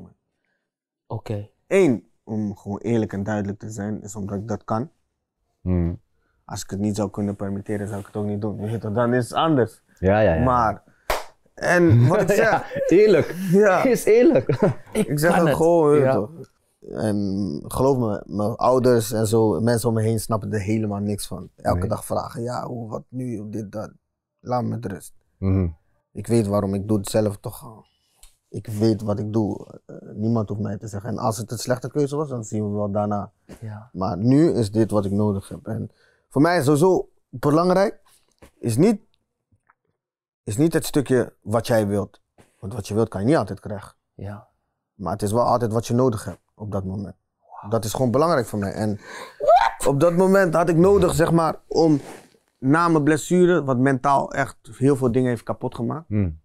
Oké. Eén, om gewoon eerlijk en duidelijk te zijn, is omdat ik dat kan. Hmm. Als ik het niet zou kunnen permitteren, zou ik het ook niet doen. Dan is het anders. Ja, ja, ja. Maar... En wat ik zeg... eerlijk. Ja. Is eerlijk. Ik, zeg het gewoon, en geloof me, mijn ouders en zo, mensen om me heen snappen er helemaal niks van. Elke dag vragen, ja, hoe, wat nu, dit, dat. Laat me met rust. Mhm. Ik weet waarom, ik doe het zelf toch. Ik weet wat ik doe. Eh, niemand hoeft mij te zeggen. En als het een slechte keuze was, dan zien we wel daarna. Ja. Maar nu is dit wat ik nodig heb. En voor mij is sowieso belangrijk, is niet, is niet het stukje wat jij wilt. Want wat je wilt kan je niet altijd krijgen. Ja. Maar het is wel altijd wat je nodig hebt op dat moment. Dat is gewoon belangrijk voor mij. En op dat moment had ik nodig, zeg maar, om na mijn blessure, wat mentaal echt heel veel dingen heeft kapot gemaakt. Hmm.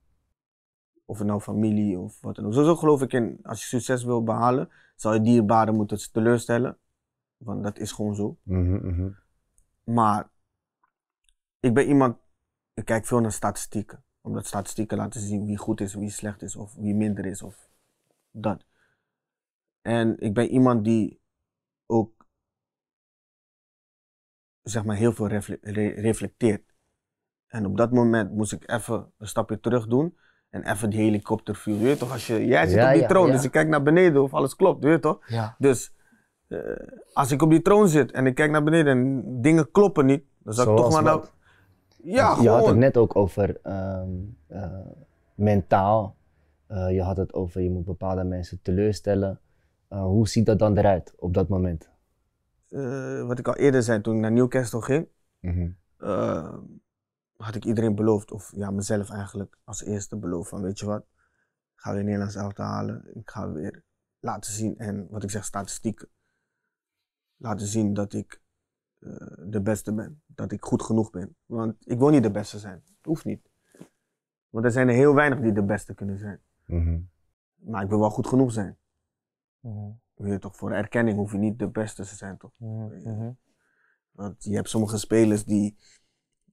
Of het nou familie of wat dan ook. Zo geloof ik in, als je succes wil behalen, zou je dierbaren moeten teleurstellen. Want dat is gewoon zo. Mhm, mhm. Maar ik ben iemand, ik kijk veel naar statistieken. Omdat statistieken laten zien wie goed is, wie slecht is of wie minder is of dat. En ik ben iemand die ook zeg maar, heel veel reflecteert. En op dat moment moest ik even een stapje terug doen. En even die viel. Weet toch, als je, jij zit op die troon, dus je kijkt naar beneden of alles klopt, weet toch? Dus eh, als ik op die troon zit en ik kijk naar beneden en dingen kloppen niet, dan zou ik toch maar naar. Ja, je had het net ook over ehm, eh, mentaal. Eh, je had het over je moet bepaalde mensen teleurstellen. Eh, hoe ziet dat dan eruit op dat moment? Eh, wat ik al eerder zei, toen ik naar Newcastle ging, mhm. eh, had ik iedereen beloofd, of ja, mezelf eigenlijk als eerste beloofd van weet je wat, ik ga weer Nederlands te halen, ik ga weer laten zien en wat ik zeg, statistieken. Laten zien dat ik de beste ben, dat ik goed genoeg ben. Want ik wil niet de beste zijn, hoeft niet. Want er zijn er heel weinig die de beste kunnen zijn. Mhm. Maar ik wil wel goed genoeg zijn. Mhm. Weet je toch, voor erkenning hoef je niet de beste te zijn, toch? Mhm, mhm. Want je hebt sommige spelers die,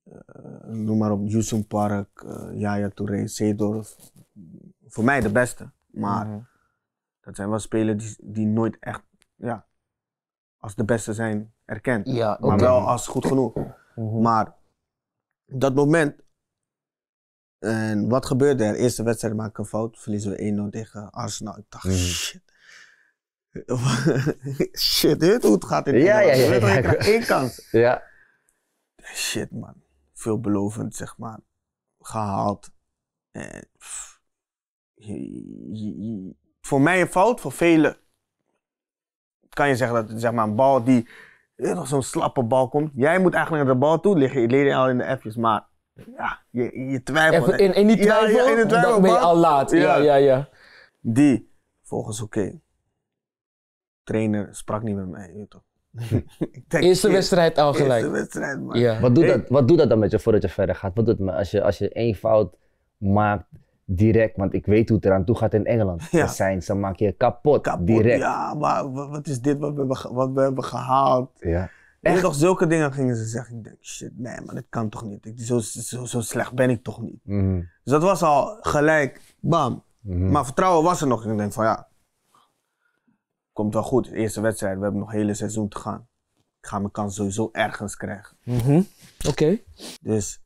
uh, noem maar op, Yusuf Park, uh, Yaya Touré, Seedorf, voor mij de beste. Maar dat zijn wel spelers die, die nooit echt, ja, als de beste zijn erkend. Maar wel als goed genoeg. Maar dat moment, en wat gebeurt er? Eerste wedstrijd maak ik een fout, verliezen we 1-0 tegen Arsenal. Ik dacht, shit, dit hoe het gaat in ja, ja, ja, ja, ja. één kans. Ja. Shit, man. Veelbelovend, zeg maar. Gehaald. Eh, voor mij een fout, voor velen kan je zeggen dat zeg maar, een bal die eh, nog zo'n slappe bal komt. Jij moet eigenlijk naar de bal toe liggen. Je al in de F's, maar ja, je, je twijfelt. in, in die twijfel, ja, in twijfel, dan ben je al laat. Ja, ja, ja. Die, volgens oké trainer sprak niet met mij. Eerste wedstrijd al gelijk. wedstrijd, Wat, doet dat, wat doet dat dan met je voordat je verder gaat? Wat doet het me als je, als je één fout maakt direct? Want ik weet hoe het eraan toe gaat in Engeland. Ja. Dat zijn ze maken je kapot, direct. Ja, maar wat is dit wat we hebben, wat we gehaald? Ja. En toch zulke dingen gingen ze zeggen. Ik denk, shit, nee, maar dit kan toch niet. Ik, zo, zo, zo, slecht ben ik toch niet. Mhm. Dus dat was al gelijk, bam. Mhm. Maar vertrouwen was er nog. Ik denk van ja, komt wel goed. De eerste wedstrijd, we hebben nog een hele seizoen te gaan. Ik ga mijn kans sowieso ergens krijgen. Mhm. Oké. Dus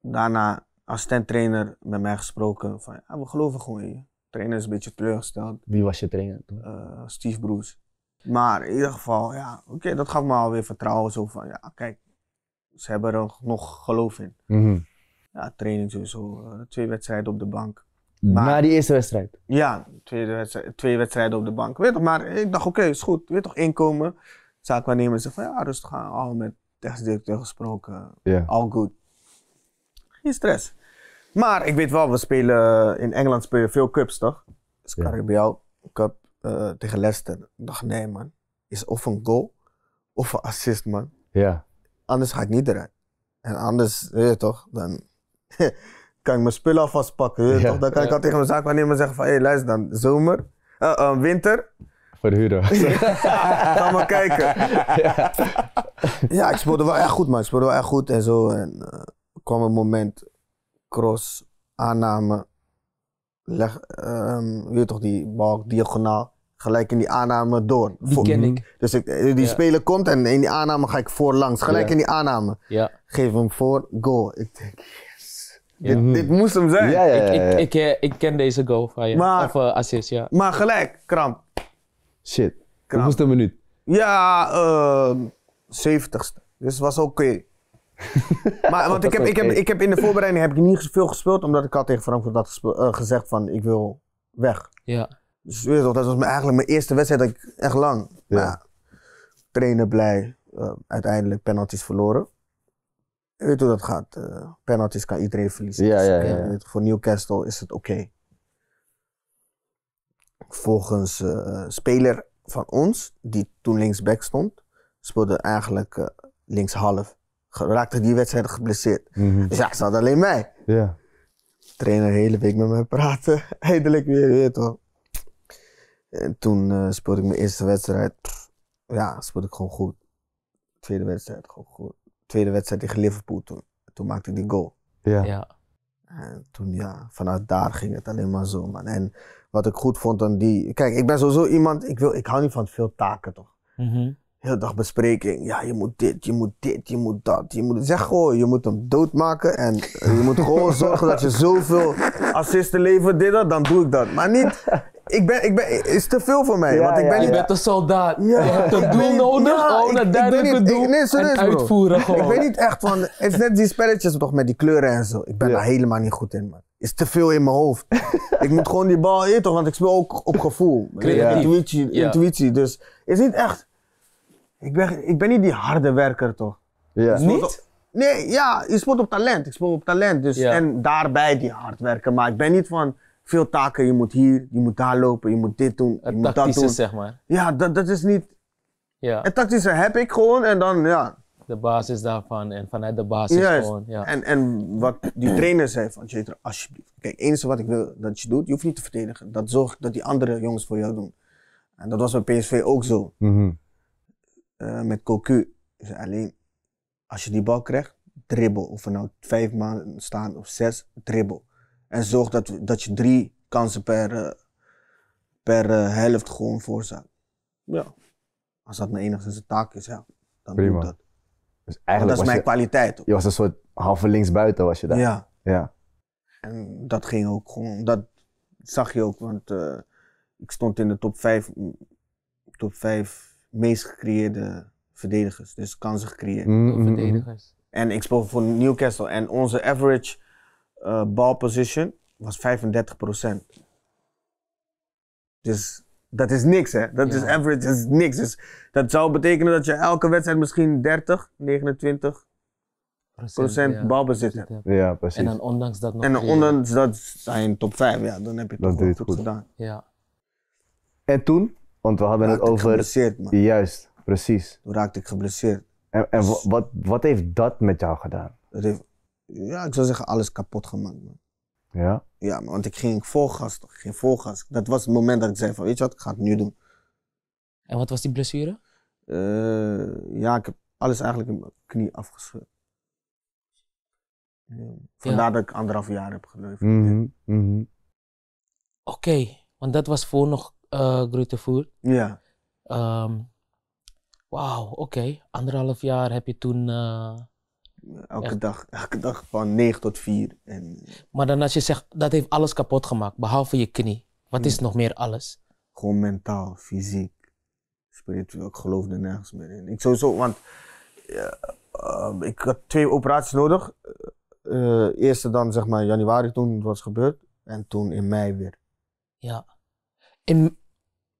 daarna assistent-trainer met mij gesproken van ja, we geloven gewoon in je. Trainer is een beetje teleurgesteld. Wie was je trainer toen? Eh, Steve Broes. Maar in ieder geval, ja, oké, dat gaf me alweer vertrouwen. Zo van, ja, kijk, ze hebben er nog geloof in. Mhm. Ja, training sowieso. Eh, twee wedstrijden op de bank. Maar, Na die eerste wedstrijd? Ja, tweede wedstrijd, twee wedstrijden op de bank. Weet toch, maar ik dacht, oké, is goed. Weet toch, inkomen. Zaakwaarnemer ze van, ja, rustig aan. Al met technisch directeur gesproken. al All good. Geen stress. Maar ik weet wel, we spelen eh, in Engeland spelen veel cups, toch? Dus yeah. een Cup eh, tegen Leicester. Ik dacht, nee man, is of een goal of een assist, man. Ja. Anders ga ik niet eruit. En anders, weet je toch, dan... kan ik mijn spullen alvast pakken. toch? Dan kan ik al tegen mijn zaakwaarnemer zeggen van, hé hey, luister dan, zomer, uh, uh, winter. Verhuren. Ga maar kijken. Ja. ja, ik speelde wel echt goed man, ik speelde wel echt goed en zo. En eh, kwam een moment, cross, aanname, leg, um, weet toch die balk, diagonaal. Gelijk in die aanname door. Die ken ik. Dus ik, die speler komt en in die aanname ga ik voorlangs. Gelijk in die aanname. Geef hem voor, goal. Ik denk, Mhm. Dit, moest hem zijn. ik, ik, eh, ik, ken deze goal van je. Maar, of eh, assist, ja. Maar gelijk, kramp. Shit. Kramp. Hoeveel minuut? Ja, 70ste. Ehm, dus was oké. maar want ik heb, ik, heb, ik heb in de voorbereiding heb ik niet veel gespeeld, omdat ik had tegen Frankfurt dat eh, gezegd van ik wil weg. Ja. Dus weet toch, dat was mijn, eigenlijk mijn eerste wedstrijd dat ik echt lang. Ja. Maar, trainen blij, uiteindelijk penalties verloren je weet hoe dat gaat. Uh, penalties kan iedereen verliezen. Ja, dus ja, ja, Voor Newcastle is het oké. Volgens uh, speler van ons, die toen linksback stond, speelde eigenlijk uh, linkshalf. Raakte die wedstrijd geblesseerd. Mhm. Dus ja, ze alleen mij. Ja. Trainer de hele week met mij praten. Eindelijk weer, weet toch. En toen speelde ik mijn eerste wedstrijd. ja, speelde ik gewoon goed. Tweede wedstrijd gewoon goed tweede wedstrijd tegen Liverpool toen. Toen maakte ik die goal. Ja. ja. En toen ja, vanuit daar ging het alleen maar zo man. En wat ik goed vond aan die... Kijk, ik ben sowieso iemand, ik, wil, ik hou niet van veel taken toch. Mm -hmm. Heel dag bespreking. Ja, je moet dit, je moet dit, je moet dat. Je moet, zeg gewoon, je moet hem doodmaken. En eh, je moet gewoon zorgen dat je zoveel assisten levert, dit, dat. Dan doe ik dat. Maar niet, ik ben, ik ben, is te veel voor mij. want ik ben niet... Je bent een soldaat. Ja. Je hebt een doel nodig. oh, dat duidelijke doel. Ik, uitvoeren gewoon. Ik weet niet echt van. Het is net die spelletjes toch met die kleuren en zo. Ik ben daar helemaal niet goed in, man. Is te veel in mijn hoofd. ik moet gewoon die bal toch, want ik speel ook op gevoel. Intuïtie, intuïtie. Dus is niet echt. Ik ben, ik ben niet die harde werker toch? Niet? Nee, ja, je speelt op talent. Ik speel op talent. Dus, En daarbij die hard werken. Maar ik ben niet van veel taken. Je moet hier, je moet daar lopen, je moet dit doen, het je moet dat doen. zeg maar. Ja, dat, dat is niet... Ja. Het tactische heb ik gewoon en dan, ja. De basis daarvan en vanuit de basis gewoon, ja. En, en wat die trainer zei van, Jeter, alsjeblieft. Kijk, het enige wat ik wil dat je doet, je hoeft niet te verdedigen. Dat zorgt dat die andere jongens voor jou doen. En dat was bij PSV ook zo. Mm -hmm. met Cocu. alleen, als je die bal krijgt, dribbel. Of er nou vijf man staan of zes, dribbel. En zorg dat, dat je drie kansen per, eh, per eh, helft gewoon veroorzaakt. Ja. Als dat mijn enigszins taak is, ja, dan Prima. doe ik dat. Dus eigenlijk Want dat is mijn kwaliteit. Ook. Je was een soort halve buiten was je daar. Ja. ja. En dat ging ook gewoon, dat zag je ook, want eh, ik stond in de top vijf top vijf meest gecreëerde verdedigers. Dus kansen gecreëerd. Mm -hmm. Verdedigers. En ik speelde voor Newcastle en onze average uh, ball position was 35%. Dus dat is niks, hè? Dat is average, dat is niks. Dus dat zou betekenen dat je elke wedstrijd misschien 30, 29 procent, ja. balbezit hebt. Ja, precies. En ondanks dat nog. En ondanks dat top 5, ja, dan heb je het toch goed, goed gedaan. Ja. En toen, want we hadden het over. geblesseerd, man. Juist, precies. Toen raakte ik geblesseerd. En, wat, wat heeft dat met jou gedaan? ja, ik zou zeggen, alles kapot gemaakt, man. Ja? Ja, man, want ik ging volgas, toch? Ik ging volgas. Dat was het moment dat ik zei van, weet je wat, ik ga het nu doen. En wat was die blessure? Eh, ja, ik heb alles eigenlijk in mijn knie afgescheurd. Vandaar dat ik anderhalf jaar heb geleefd. Mhm, mhm. Oké, want dat was voor nog uh, voer Ja. Um, Wauw, oké. Anderhalf jaar heb je toen... Eh, elke, dag, elke dag van 9 tot 4. En, maar dan als je zegt, dat heeft alles kapot gemaakt, behalve je knie. Wat is nog meer alles? Gewoon mentaal, fysiek, spiritueel. Ik geloofde nergens meer in. Ik sowieso, want ehm, ik had twee operaties nodig. Uh, eerste dan zeg maar januari toen het was gebeurd. En toen in mei weer. Ja. In,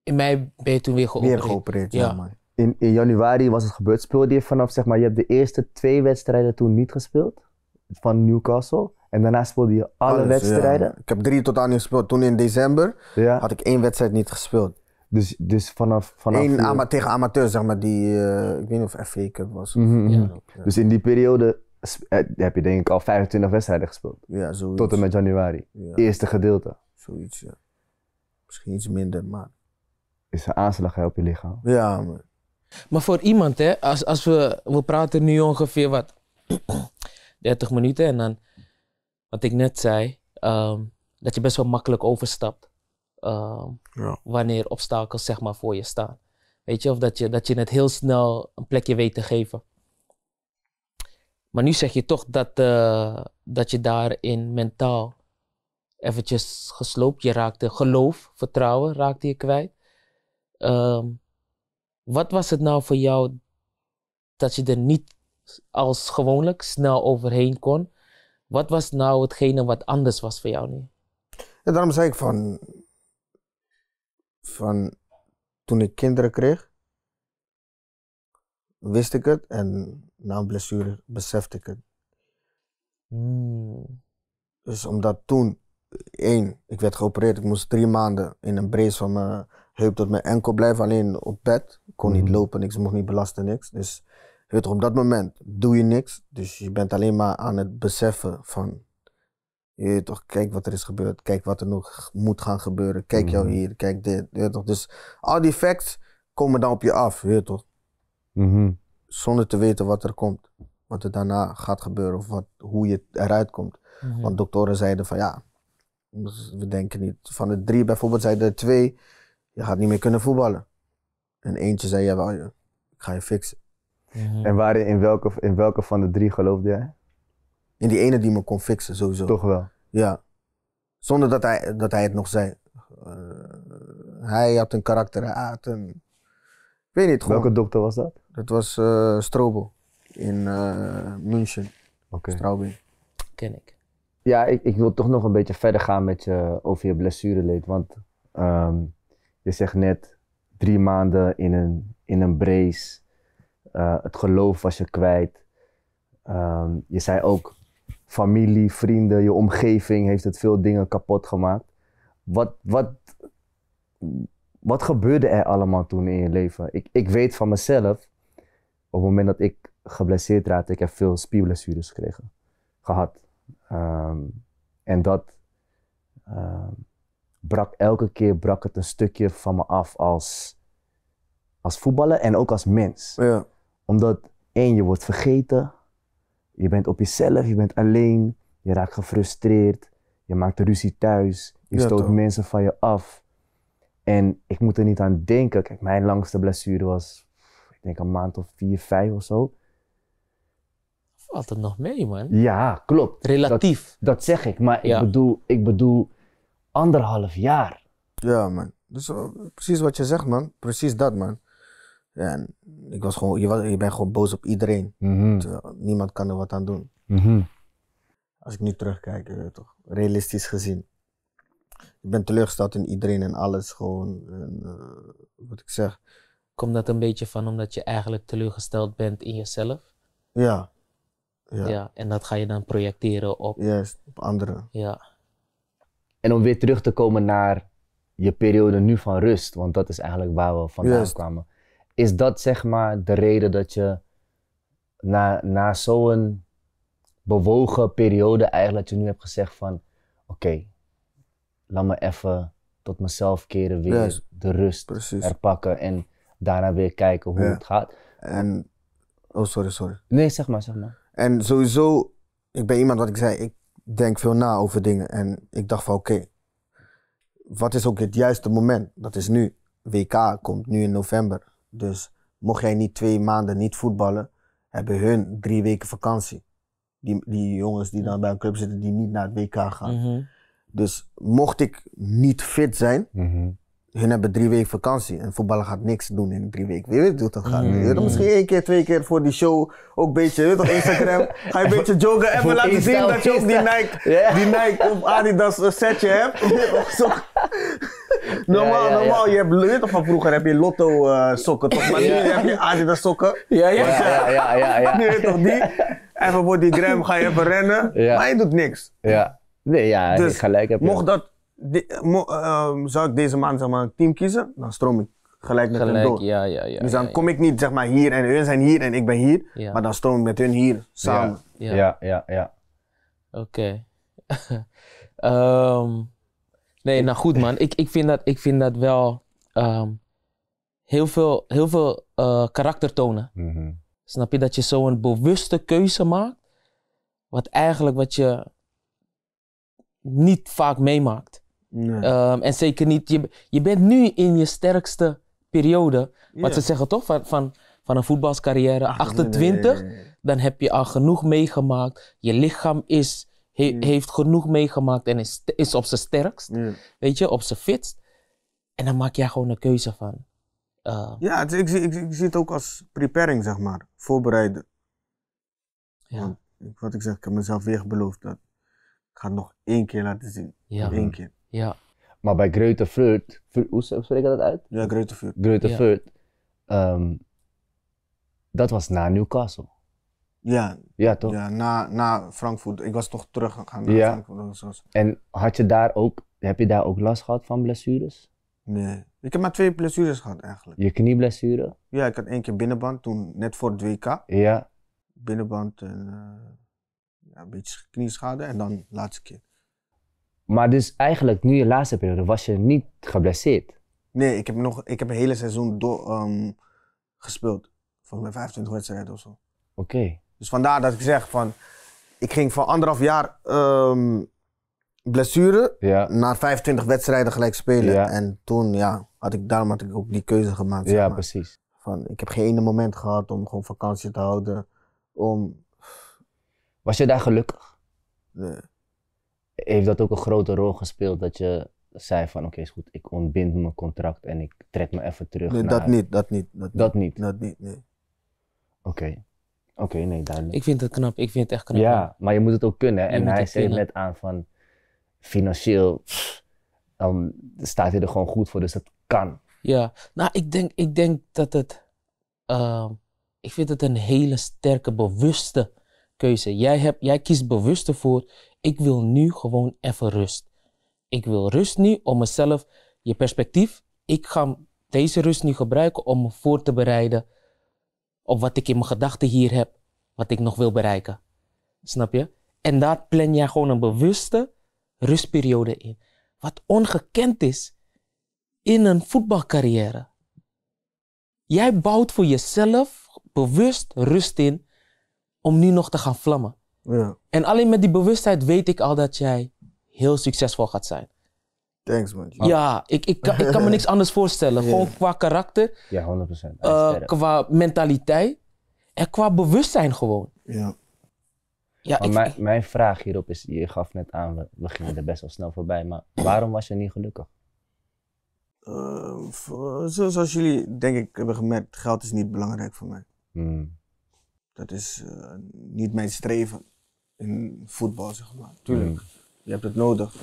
in mei ben je toen weer geopereerd? Weer geopereerd, ja. ja maar in, januari was het gebeurd. Speelde je vanaf, zeg maar, je hebt de eerste twee wedstrijden toen niet gespeeld van Newcastle. En daarna speelde je alle wedstrijden. Ik heb drie tot aan gespeeld. Toen in december had ik één wedstrijd niet gespeeld. Dus, dus vanaf. vanaf Eén ama tegen amateur, zeg maar, die. Eh, ik weet niet of FA Cup was. Mhm, mhm. Dus in die periode eh, heb je denk ik al 25 wedstrijden gespeeld. Ja, zoiets. Tot en met januari. Eerste gedeelte. Zoiets, ja. Misschien iets minder, maar. Is een aanslag hè, op je lichaam? Ja, man. Maar voor iemand, hè, als, als we, we praten nu ongeveer wat 30 minuten en dan, wat ik net zei, ehm, dat je best wel makkelijk overstapt ehm, wanneer obstakels zeg maar voor je staan. Weet je, of dat je, dat je het heel snel een plekje weet te geven. Maar nu zeg je toch dat, eh, dat je daarin mentaal eventjes gesloopt. Je raakte geloof, vertrouwen raakte je kwijt. Ehm, wat was het nou voor jou dat je er niet als gewoonlijk snel overheen kon? Wat was nou hetgene wat anders was voor jou nu? En daarom zei ik van, van toen ik kinderen kreeg, wist ik het en na een blessure besefte ik het. Hmm. Dus omdat toen, één, ik werd geopereerd, ik moest drie maanden in een brace van mijn heup tot mijn enkel blijven, alleen op bed. Ik kon niet mhm. lopen, niks, mocht niet belasten, niks. Dus weet je, op dat moment doe je niks. Dus je bent alleen maar aan het beseffen van, je weet toch, kijk wat er is gebeurd, kijk wat er nog moet gaan gebeuren, kijk jou mhm. hier, kijk dit, toch. Dus al die facts komen dan op je af, weet je toch. Mhm. Zonder te weten wat er komt, wat er daarna gaat gebeuren of wat, hoe je eruit komt. Want doktoren zeiden van ja, we denken niet. Van de drie bijvoorbeeld zeiden er twee, je gaat niet meer kunnen voetballen. En eentje zei, jawel, ik ga je fixen. Mhm. En waarin, in welke, in welke van de drie geloofde jij? In die ene die me kon fixen, sowieso. Toch wel? Ja. Zonder dat hij, dat hij het nog zei. Eh, hij had een karakter, hij had een... Ik weet niet gewoon. Welke dokter was dat? Dat was uh, Strobel in uh, München. Oké. Okay. Ken ik. Ja, ik, ik wil toch nog een beetje verder gaan met je, over je blessureleed. Want um, je zegt net drie maanden in een, in een brace. Eh, het geloof was je kwijt. Ehm, je zei ook familie, vrienden, je omgeving heeft het veel dingen kapot gemaakt. Wat, wat, wat gebeurde er allemaal toen in je leven? Ik, ik weet van mezelf, op het moment dat ik geblesseerd raakte, ik heb veel spierblessures gekregen, gehad. Ehm, en dat ehm, brak elke keer brak het een stukje van me af als, als voetballer en ook als mens. Ja. Omdat één, je wordt vergeten, je bent op jezelf, je bent alleen, je raakt gefrustreerd, je maakt ruzie thuis, je stoot mensen van je af. En ik moet er niet aan denken. Kijk, mijn langste blessure was, ik denk een maand of vier, vijf of zo. Valt het nog mee, man? Ja, klopt. Relatief. Dat, zeg ik, maar ik, bedoel, ik bedoel, anderhalf jaar. Ja, man. Dus eh, precies wat je zegt, man. Precies dat, man. en ik was gewoon, je, was, je bent gewoon boos op iedereen. Mhm. niemand kan er wat aan doen. Mhm. Als ik nu terugkijk, eh, toch, realistisch gezien. Ik ben teleurgesteld in iedereen en alles gewoon. Eh, wat ik zeg. Komt dat een beetje van omdat je eigenlijk teleurgesteld bent in jezelf? Ja. Ja. ja en dat ga je dan projecteren op. op anderen. Ja. En om weer terug te komen naar je periode nu van rust, want dat is eigenlijk waar we vandaan kwamen. Is dat zeg maar de reden dat je na, na zo'n bewogen periode eigenlijk dat je nu hebt gezegd van oké, laat me even tot mezelf keren, weer de rust Precies. herpakken en daarna weer kijken hoe het gaat. En, oh sorry, sorry. Nee, zeg maar, zeg maar. En sowieso, ik ben iemand wat ik zei, ik denk veel na over dingen. En ik dacht van oké, wat is ook het juiste moment? Dat is nu. WK komt nu in november. Dus mocht jij niet twee maanden niet voetballen, hebben hun drie weken vakantie. Die, die jongens die dan bij een club zitten, die niet naar het WK gaan. Mhm. Dus mocht ik niet fit zijn, mhm hun hebben drie weken vakantie en voetballen gaat niks doen in drie weken. Wie weet hoe dat gaat. Mm. misschien één keer, twee keer voor die show ook een beetje, op Instagram. Ga je een beetje joggen, En laten zien dat je ook die Nike, die Nike of Adidas setje hebt. normaal, normaal, ja. je toch, je van vroeger heb je lotto eh, sokken toch, maar nu heb je Adidas sokken. Ja, ja, dus, ja, ja, ja. Nu toch die. Even voor die gram ga je even rennen, maar je doet niks. Ja, nee, ja, dus, gelijk heb je. Mocht dat Ehm, zou ik deze man zeg maar, een team kiezen, dan stroom ik gelijk met gelijk, hen door. Ja, ja, ja, dus dan kom ik niet zeg maar hier en hun zijn hier en ik ben hier, maar dan stroom ik met hun hier samen. Ja, ja, ja. ja, Oké. Ehm, nee, nou goed man, ik, ik, vind, dat, ik vind dat wel ehm, heel veel, heel veel eh, karakter tonen. Mhm. Snap je dat je zo'n bewuste keuze maakt, wat eigenlijk wat je niet vaak meemaakt. Ehm, en zeker niet, je, je bent nu in je sterkste periode. wat ze zeggen toch van, van, van een voetbalcarrière, 28, dan heb je al genoeg meegemaakt. Je lichaam is, mm. heeft genoeg meegemaakt en is, is op zijn sterkst. Weet je, op zijn fitst. En dan maak jij gewoon een keuze van. Uh, ja, ik, ik, ik, zie het ook als preparing, zeg maar. Voorbereiden. Ja. wat ik zeg, ik heb mezelf weer beloofd dat ik ga het nog één keer laten zien. Ja. Eén keer. Ja. Maar bij Fürth, hoe spreek je dat uit? Ja, Greuterveld. Fürth. Ja. Um, dat was na Newcastle. Ja. Ja, toch? Ja, na, na Frankfurt. Ik was toch terug gaan naar Frankfurt. En had je daar ook, heb je daar ook last gehad van blessures? Nee. Ik heb maar twee blessures gehad eigenlijk. Je knieblessure? Ja, ik had één keer binnenband toen, net voor het WK. Ja. Binnenband en eh, ja, een beetje knieschade en dan de laatste keer. Maar dus eigenlijk, nu je laatste periode, was je niet geblesseerd. Nee, ik heb, nog, ik heb een hele seizoen door, ehm, gespeeld. Volgens mij 25 wedstrijden of zo. Oké. Dus vandaar dat ik zeg van, ik ging van anderhalf jaar um, blessure ja. naar 25 wedstrijden gelijk spelen. En toen, ja, had ik, daarom had ik ook die keuze gemaakt. Zeg ja, precies. Van, ik heb geen ene moment gehad om gewoon vakantie te houden. Om... Was je daar gelukkig? Nee heeft dat ook een grote rol gespeeld dat je zei van oké is goed, ik ontbind mijn contract en ik trek me even terug. Nee, dat niet, dat niet. Dat, niet. Dat niet, nee. Oké. Oké, nee, duidelijk. Ik vind het knap, ik vind het echt knap. Ja, maar je moet het ook kunnen. en hij zei net aan van financieel um, staat hij er gewoon goed voor, dus dat kan. Ja, nou ik denk, ik denk dat het, ehm, ik vind het een hele sterke bewuste keuze. Jij, hebt, jij kiest bewust ervoor, ik wil nu gewoon even rust. Ik wil rust nu om mezelf, je perspectief. Ik ga deze rust nu gebruiken om me voor te bereiden op wat ik in mijn gedachten hier heb, wat ik nog wil bereiken. Snap je? En daar plan jij gewoon een bewuste rustperiode in. Wat ongekend is in een voetbalcarrière. Jij bouwt voor jezelf bewust rust in om nu nog te gaan vlammen. En alleen met die bewustheid weet ik al dat jij heel succesvol gaat zijn. Thanks man. Ah. Ja, ik, ik, kan, ik kan me niks anders voorstellen. Gewoon qua karakter. Ja, 100%. Eh, qua mentaliteit. En qua bewustzijn gewoon. Ja. ja mijn, mijn, vraag hierop is, je gaf net aan, we, gingen er best wel snel voorbij. Maar waarom was je niet gelukkig? Eh, voor, zoals jullie denk ik hebben gemerkt, geld is niet belangrijk voor mij. Hmm. Dat is eh, niet mijn streven in voetbal, zeg maar. Tuurlijk, hmm. je hebt het nodig.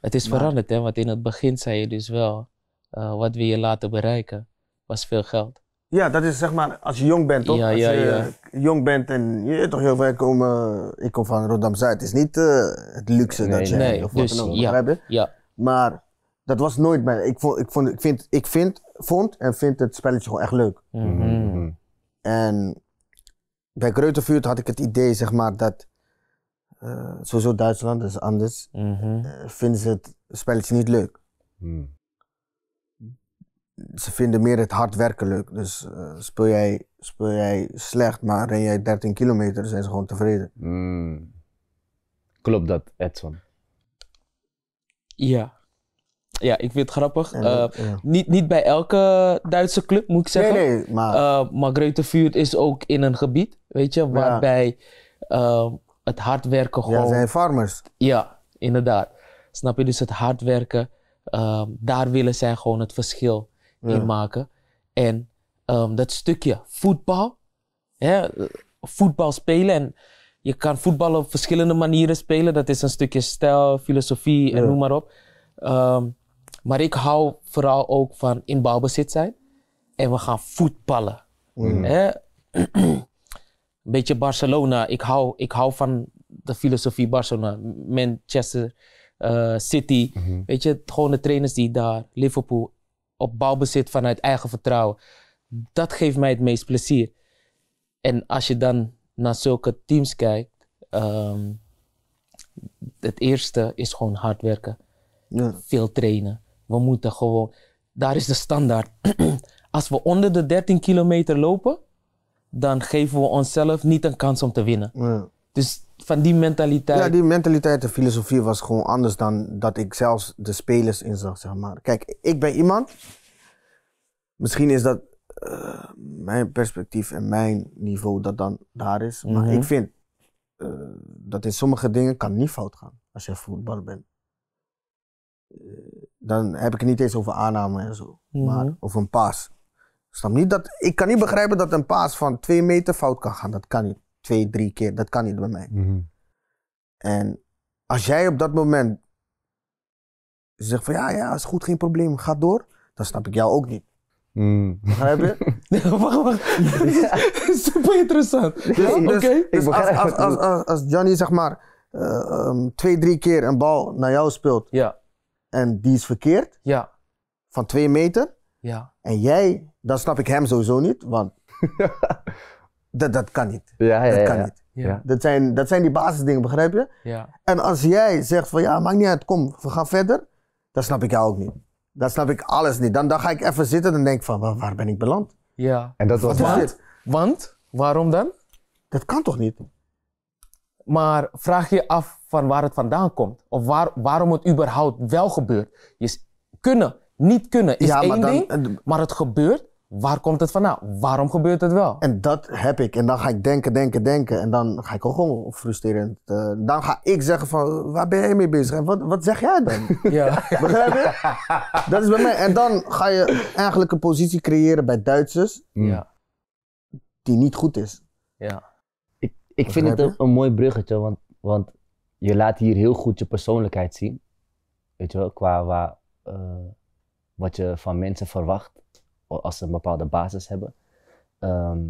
Het is veranderd, hè? Want in het begin zei je dus wel, eh, wat we je laten bereiken, was veel geld. Ja, dat is zeg maar als je jong bent, toch? als ja, je jong bent en je toch heel ver komen. Ik kom van Rotterdam Zuid. Het is niet eh, het luxe dat je nee, of dus, wat dan ook. Ja, Maar dat was nooit mijn. Ik, vond, ik, vond, ik, vind, ik vind, vond en vind het spelletje gewoon echt leuk. Mhm. En bij Kreutenvuurt had ik het idee, zeg maar, dat eh, sowieso Duitsland is anders. Mhm. Eh, vinden ze het spelletje niet leuk. Hmm. Ze vinden meer het hard werken leuk. Dus eh, speel, jij, speel jij slecht, maar ren jij 13 kilometer, zijn ze gewoon tevreden. Hmm. Klopt dat, Edson? Ja ja, ik vind het grappig. Eh, niet, niet bij elke Duitse club, moet ik zeggen. Nee, nee, maar... Eh, maar is ook in een gebied, weet je, waarbij eh, het hard werken gewoon... Ja, zijn farmers. Ja, inderdaad. Snap je? Dus het hard werken, ehm, daar willen zij gewoon het verschil in maken. En ehm, dat stukje voetbal, voetbal spelen en... Je kan voetbal op verschillende manieren spelen. Dat is een stukje stijl, filosofie en noem maar op. Um, maar ik hou vooral ook van in balbezit zijn. En we gaan voetballen. Mm. Hè? een beetje Barcelona. Ik hou, ik hou van de filosofie Barcelona. Manchester eh, City. Mhm. Weet je, gewoon de trainers die daar, Liverpool, op balbezit vanuit eigen vertrouwen. Dat geeft mij het meest plezier. En als je dan naar zulke teams kijkt, ehm, het eerste is gewoon hard werken. Ja. Veel trainen. We moeten gewoon, daar is de standaard. Als we onder de 13 kilometer lopen, dan geven we onszelf niet een kans om te winnen. Ja. Dus van die mentaliteit. Ja, die mentaliteit en filosofie was gewoon anders dan dat ik zelfs de spelers inzag. zeg maar. Kijk, ik ben iemand. Misschien is dat eh, mijn perspectief en mijn niveau dat dan daar is. Maar mhm. ik vind eh, dat in sommige dingen kan niet fout gaan als je voetbal bent. Eh, dan heb ik het niet eens over aanname en zo. Mhm. Maar over een paas. Snap niet dat, ik kan niet begrijpen dat een paas van twee meter fout kan gaan. Dat kan niet. Twee, drie keer. Dat kan niet bij mij. Mhm. En als jij op dat moment zegt van ja, ja, is goed, geen probleem, ga door. Dan snap ik jou ook niet. Mm. Begrijp je? wacht, wacht. Super interessant. Dus- ja, dus- dus als, als, Johnny zeg maar eh, ehm, twee, drie keer een bal naar jou speelt. Ja en die is verkeerd. Ja. Van twee meter. Ja. En jij, dan snap ik hem sowieso niet, want dat, dat kan niet. Ja, ja, dat kan niet. Dat, zijn, dat zijn die basisdingen, begrijp je? Ja. En als jij zegt van ja, maakt niet uit, kom, we gaan verder, dan snap ik jou ook niet. Dan snap ik alles niet. Dan, dan ga ik even zitten en denk van waar, ben ik beland? Ja. En dat was Wat want? Waarom dan? Dat kan toch niet? Maar vraag je af van waar het vandaan komt. Of waar, waarom het überhaupt wel gebeurt. Je kunnen, niet kunnen is ja, één ding. maar het gebeurt. Waar komt het vandaan? Waarom gebeurt het wel? En dat heb ik. En dan ga ik denken, denken, denken. En dan ga ik ook gewoon frustrerend. Eh, dan ga ik zeggen van, waar ben jij mee bezig? En wat, wat zeg jij dan? Ja. Begrijp je? Dat is bij mij. En dan ga je eigenlijk een positie creëren bij Duitsers. Ja. Die niet goed is. Ja ik vind het een, mooi bruggetje, want, want je laat hier heel goed je persoonlijkheid zien. Weet je wel, qua, eh, wat je van mensen verwacht als ze een bepaalde basis hebben. Ehm,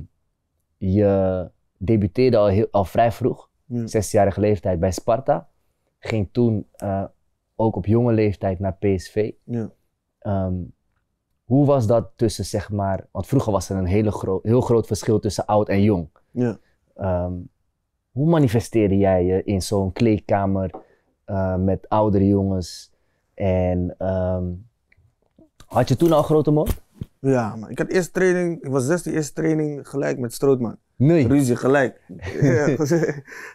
je debuteerde al, al vrij vroeg, ja. jarige leeftijd bij Sparta. Ging toen eh, ook op jonge leeftijd naar PSV. Ehm, hoe was dat tussen, zeg maar, want vroeger was er een hele heel groot verschil tussen oud en jong. Ja. Ehm, hoe manifesteerde jij je in zo'n kleedkamer eh, met oudere jongens? En ehm, had je toen al grote mond? Ja, man. ik had eerste training, ik was 16, eerste training gelijk met Strootman. Nee. Ruzie, gelijk. ja,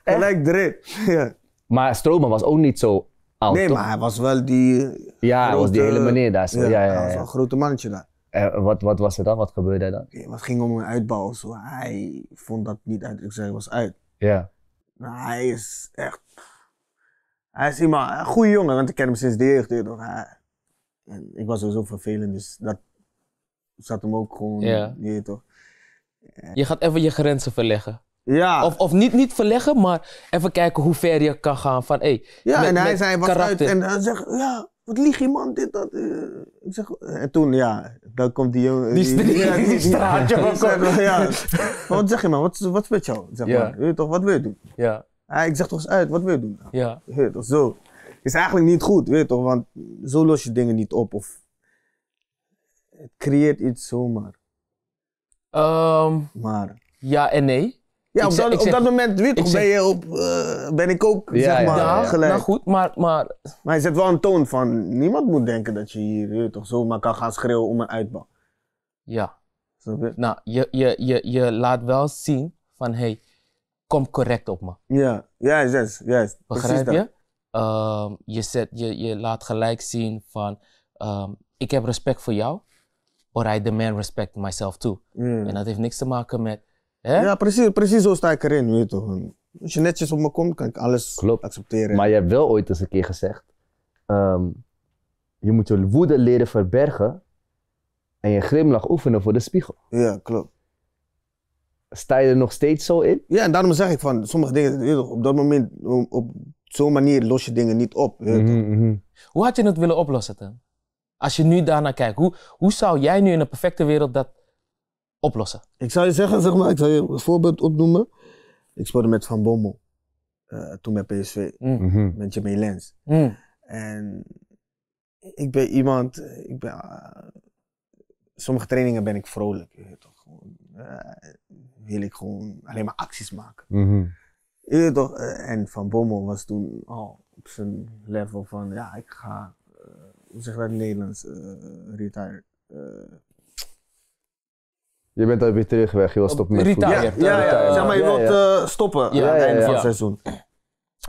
gelijk erin. ja. Maar Strootman was ook niet zo oud. Nee, maar hij was wel die. Ja, was die hele meneer daar. Ja, ja, hij was een grote mannetje daar. Eh, wat, wat was er dan? Wat gebeurde er dan? Ja, het ging om een uitbouw. Zo. Hij vond dat niet uit. Ik zei, was uit. Ja. nou hij is echt. Hij is iemand, een goede jongen, want ik ken hem sinds de jeugd. Dus en ik was sowieso vervelend, dus dat zat hem ook gewoon. Ja. Je, toch? je gaat even je grenzen verleggen. Ja. Of, of niet, niet verleggen, maar even kijken hoe ver je kan gaan. Van, hey, ja, met, en hij, zei wat uit en dan zegt, ja, wat lieg je man, dit, dat. Eh, ik zeg, eh, en toen, ja, dan komt die jongen. Die, die, straatje komt. van ja. wat zeg je man, wat, wat is met jou? Zeg maar, je toch, wat wil je doen? Ja. ik zeg toch eens uit, wat wil je doen? Ja. Je toch, zo. Is eigenlijk niet goed, weet je toch, want zo los je dingen niet op of... Het creëert iets zomaar. Um, maar... Ja en nee. Ja, op, dat, moment weet, ik ben, je op, eh, ben ik ook zeg maar, ja, nou, gelijk. Nou goed, maar, maar... Maar zet wel een toon van, niemand moet denken dat je hier eh, toch zomaar kan gaan schreeuwen om een uitbouw. Ja. Je? Nou, je, je, je, je laat wel zien van, hey, kom correct op me. Ja, juist, juist, juist. Begrijp je? Ehm, je, zet, je? Je laat gelijk zien van, ehm, ik heb respect voor jou, but I demand respect myself too. En dat heeft niks te maken met, Hè? Eh? Ja, precies, precies zo sta ik erin, weet toch. Als je netjes op me komt, kan ik alles accepteren. Maar je hebt wel ooit eens een keer gezegd, ehm, je moet je woede leren verbergen en je glimlach oefenen voor de spiegel. Ja, klopt. Sta je er nog steeds zo in? Ja, en daarom zeg ik van, sommige dingen, op dat moment, op zo'n manier los je dingen niet op. Mhm, mhm. Hoe had je het willen oplossen dan? Als je nu daarnaar kijkt, hoe, hoe zou jij nu in een perfecte wereld dat oplossen? Ik zou je zeggen, zeg maar, ik zou je een voorbeeld opnoemen. Ik speelde met Van Bommel. Eh, toen mm. mhm. met PSV. Met Jamie Lens. Mm. En ik ben iemand, ik ben, ah, sommige trainingen ben ik vrolijk. Je toch, gewoon, eh, wil ik gewoon alleen maar acties maken. Mhm. je toch, eh, en Van Bommel was toen al op zijn level van, ja, ik ga, hoe zeg dat Nederlands, retired. Je bent alweer terug weg, je wil stoppen met voetbal. Ja, ja, ja, zeg maar je wilt uh, stoppen aan het einde van het seizoen.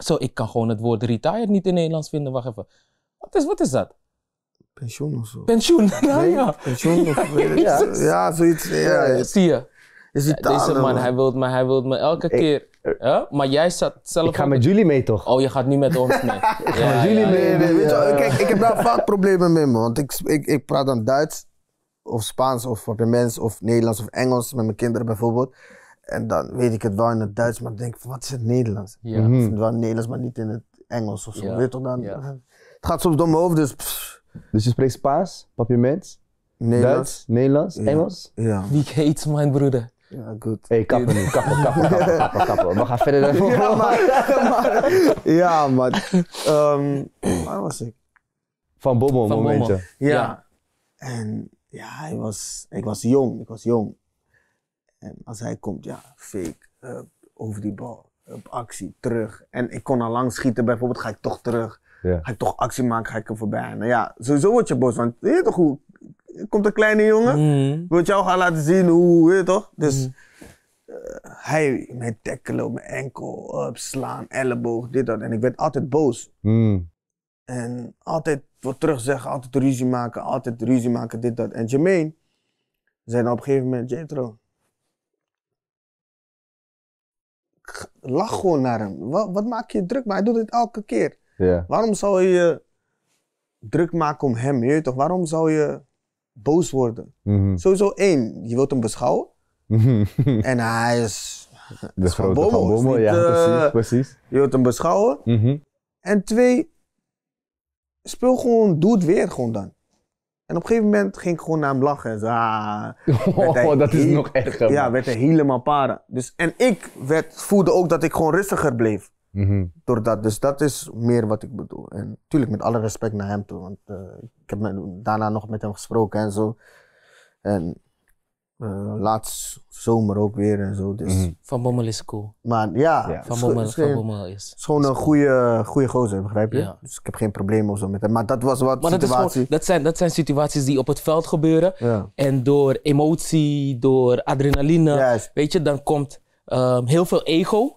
Zo, ik kan gewoon het woord retired niet in Nederlands vinden, wacht even. Wat is, wat is dat? Pensioen of zo. Pensioen, ja, ja. Pensioen of... ja, ja, zoiets. Ja, Zie je. Is het Deze man, hij wil me, hij wil me elke keer. Ja? Maar jij zat zelf. Ik ga met jullie mee toch? Oh, je gaat nu met ons mee. ik ga met jullie mee. Weet je, kijk, ik heb daar vaak problemen mee, man. Want ik, ik, ik praat dan Duits of Spaans of Papiaments of Nederlands of Engels met mijn kinderen bijvoorbeeld. En dan weet ik het wel in het Duits, maar denk ik wat is het Nederlands? Ja. Ik vind het mhm. wel Nederlands, maar niet in het Engels of zo. Weet toch dan? Het gaat soms door mijn hoofd, dus. Dus je spreekt Spaans, Papiaments, Duits, Nederlands, Engels? Ja. Wie heet mijn broeder. Ja, goed. hey, kappen nu. Kappen, kappen, kappen, kappen, We gaan verder Ja, maar... ja, maar... Ehm, waar was ik? Van Bommel, momentje. Ja. ja. En ja, hij was, ik was jong. Ik was jong. En als hij komt, ja, fake. over die bal. Op actie, terug. En ik kon al lang schieten, bijvoorbeeld, ga ik toch terug. Ga ik toch actie maken, ga ik er voorbij. Nou ja, sowieso word je boos. Want je toch hoe. Komt een kleine jongen, mm. wil jou gaan laten zien hoe, weet toch? Dus. Mm. Eh, hij, mijn tackelen op mijn enkel, opslaan, elleboog, dit, dat. En ik werd altijd boos. Mm. En altijd wat terugzeggen, altijd ruzie maken, altijd ruzie maken, dit, dat. En Jermaine zei op een gegeven moment, Jetro, lach gewoon naar hem. Wat, wat, maak je druk? Maar hij doet het elke keer. Waarom zou je druk maken om hem? Je toch? Waarom zou je boos worden? Mm Sowieso één, je wilt hem beschouwen. Mhm. en hij is... De is grote van Bommel, ja, eh, precies, precies. Je wilt hem beschouwen. Mhm. En twee, speel gewoon, doe het weer gewoon dan. En op een gegeven moment ging ik gewoon naar hem lachen. En zo, ah, oh, dat is nog erger. Ja, werd hij helemaal paren. Dus, en ik werd, voelde ook dat ik gewoon rustiger bleef. Mhm. Door dat. Dus dat is meer wat ik bedoel. En natuurlijk met alle respect naar hem toe. Want eh, ik heb me, daarna nog met hem gesproken en zo. En uh, laatst zomer ook weer en zo. Dus. Mhm. Van Bommel is cool. Maar ja, Van, Bommel, is, van Bommel is. is gewoon een goede, goede gozer, begrijp je? Dus ik heb geen probleem of zo met hem. Maar dat was wat maar situatie. Dat, is gewoon, dat, zijn, dat zijn situaties die op het veld gebeuren. En door emotie, door adrenaline, weet je, dan komt ehm, heel veel ego.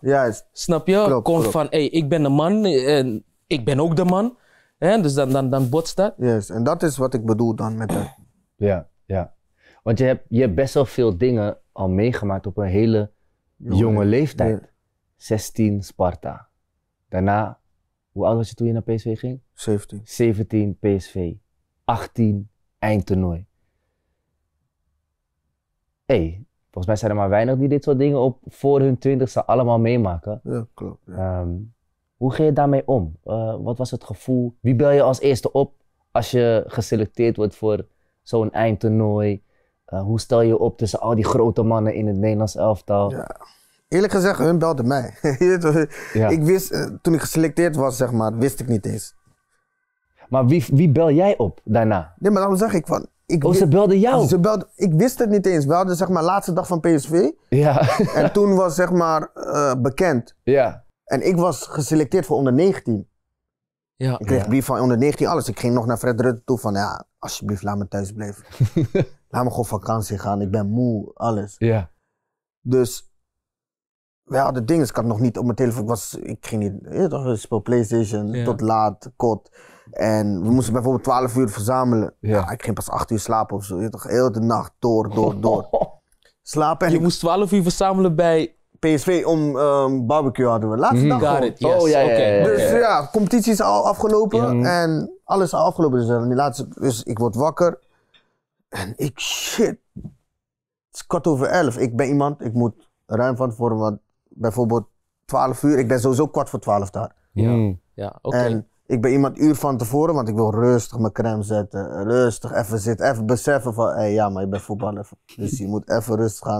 Snap je? komt van, hey, ik ben de man en ik ben ook de man. hè dus dan, dan, dan botst dat. Yes. En dat is wat ik bedoel dan met dat. Ja, ja. Want je hebt, je hebt best wel veel dingen al meegemaakt op een hele jonge, leeftijd. 16 Sparta. Daarna, hoe oud was je toen je naar PSV ging? 17. 17 PSV. 18 eindtoernooi. Hé, hey, volgens mij zijn er maar weinig die dit soort dingen op voor hun twintigste allemaal meemaken. Ja, klopt. Ehm, hoe ging je daarmee om? Eh, wat was het gevoel? Wie bel je als eerste op als je geselecteerd wordt voor zo'n eindtoernooi? Eh, hoe stel je op tussen al die grote mannen in het Nederlands elftal? Ja. Eerlijk gezegd, hun belden mij. Ik wist, eh, toen ik geselecteerd was, zeg maar, wist ik niet eens. Maar wie, wie bel jij op daarna? Nee, maar dan zeg ik van, ik oh, ze belden jou? Ze belden, ik wist het niet eens. We hadden zeg maar laatste dag van PSV. Ja. en toen was zeg maar eh, bekend. Ja. En ik was geselecteerd voor onder 19. Ja. Ik kreeg een brief van onder 19, alles. Ik ging nog naar Fred Rutte toe van ja, alsjeblieft laat me thuis blijven. laat me gewoon vakantie gaan, ik ben moe, alles. Ja. Dus we hadden dingen, ik had nog niet op mijn telefoon, ik, was, ik ging niet, toch, ik speel Playstation tot laat, kot. En we moesten bijvoorbeeld 12 uur verzamelen. Ja. ik ging pas 8 uur slapen of zo, je toch, heel de nacht door, door, door. Slapen en Je moest 12 uur verzamelen bij PSV om ehm, barbecue hadden we. Laatste mhm. dag. Got it, Oh ja, ja, Dus ja, competitie is al afgelopen en alles is al afgelopen. Dus, eh, die laatste, dus ik word wakker en ik shit. Het is kwart over elf. Ik ben iemand, ik moet ruim van tevoren, want bijvoorbeeld 12 uur, ik ben sowieso kwart voor 12 daar. Ja, ja oké. Ik ben iemand uur van tevoren, want ik wil rustig mijn crème zetten. Eh, rustig even zitten. Even beseffen van, hé, hey, ja, maar je bent voetballer. Dus je moet even rustig gaan.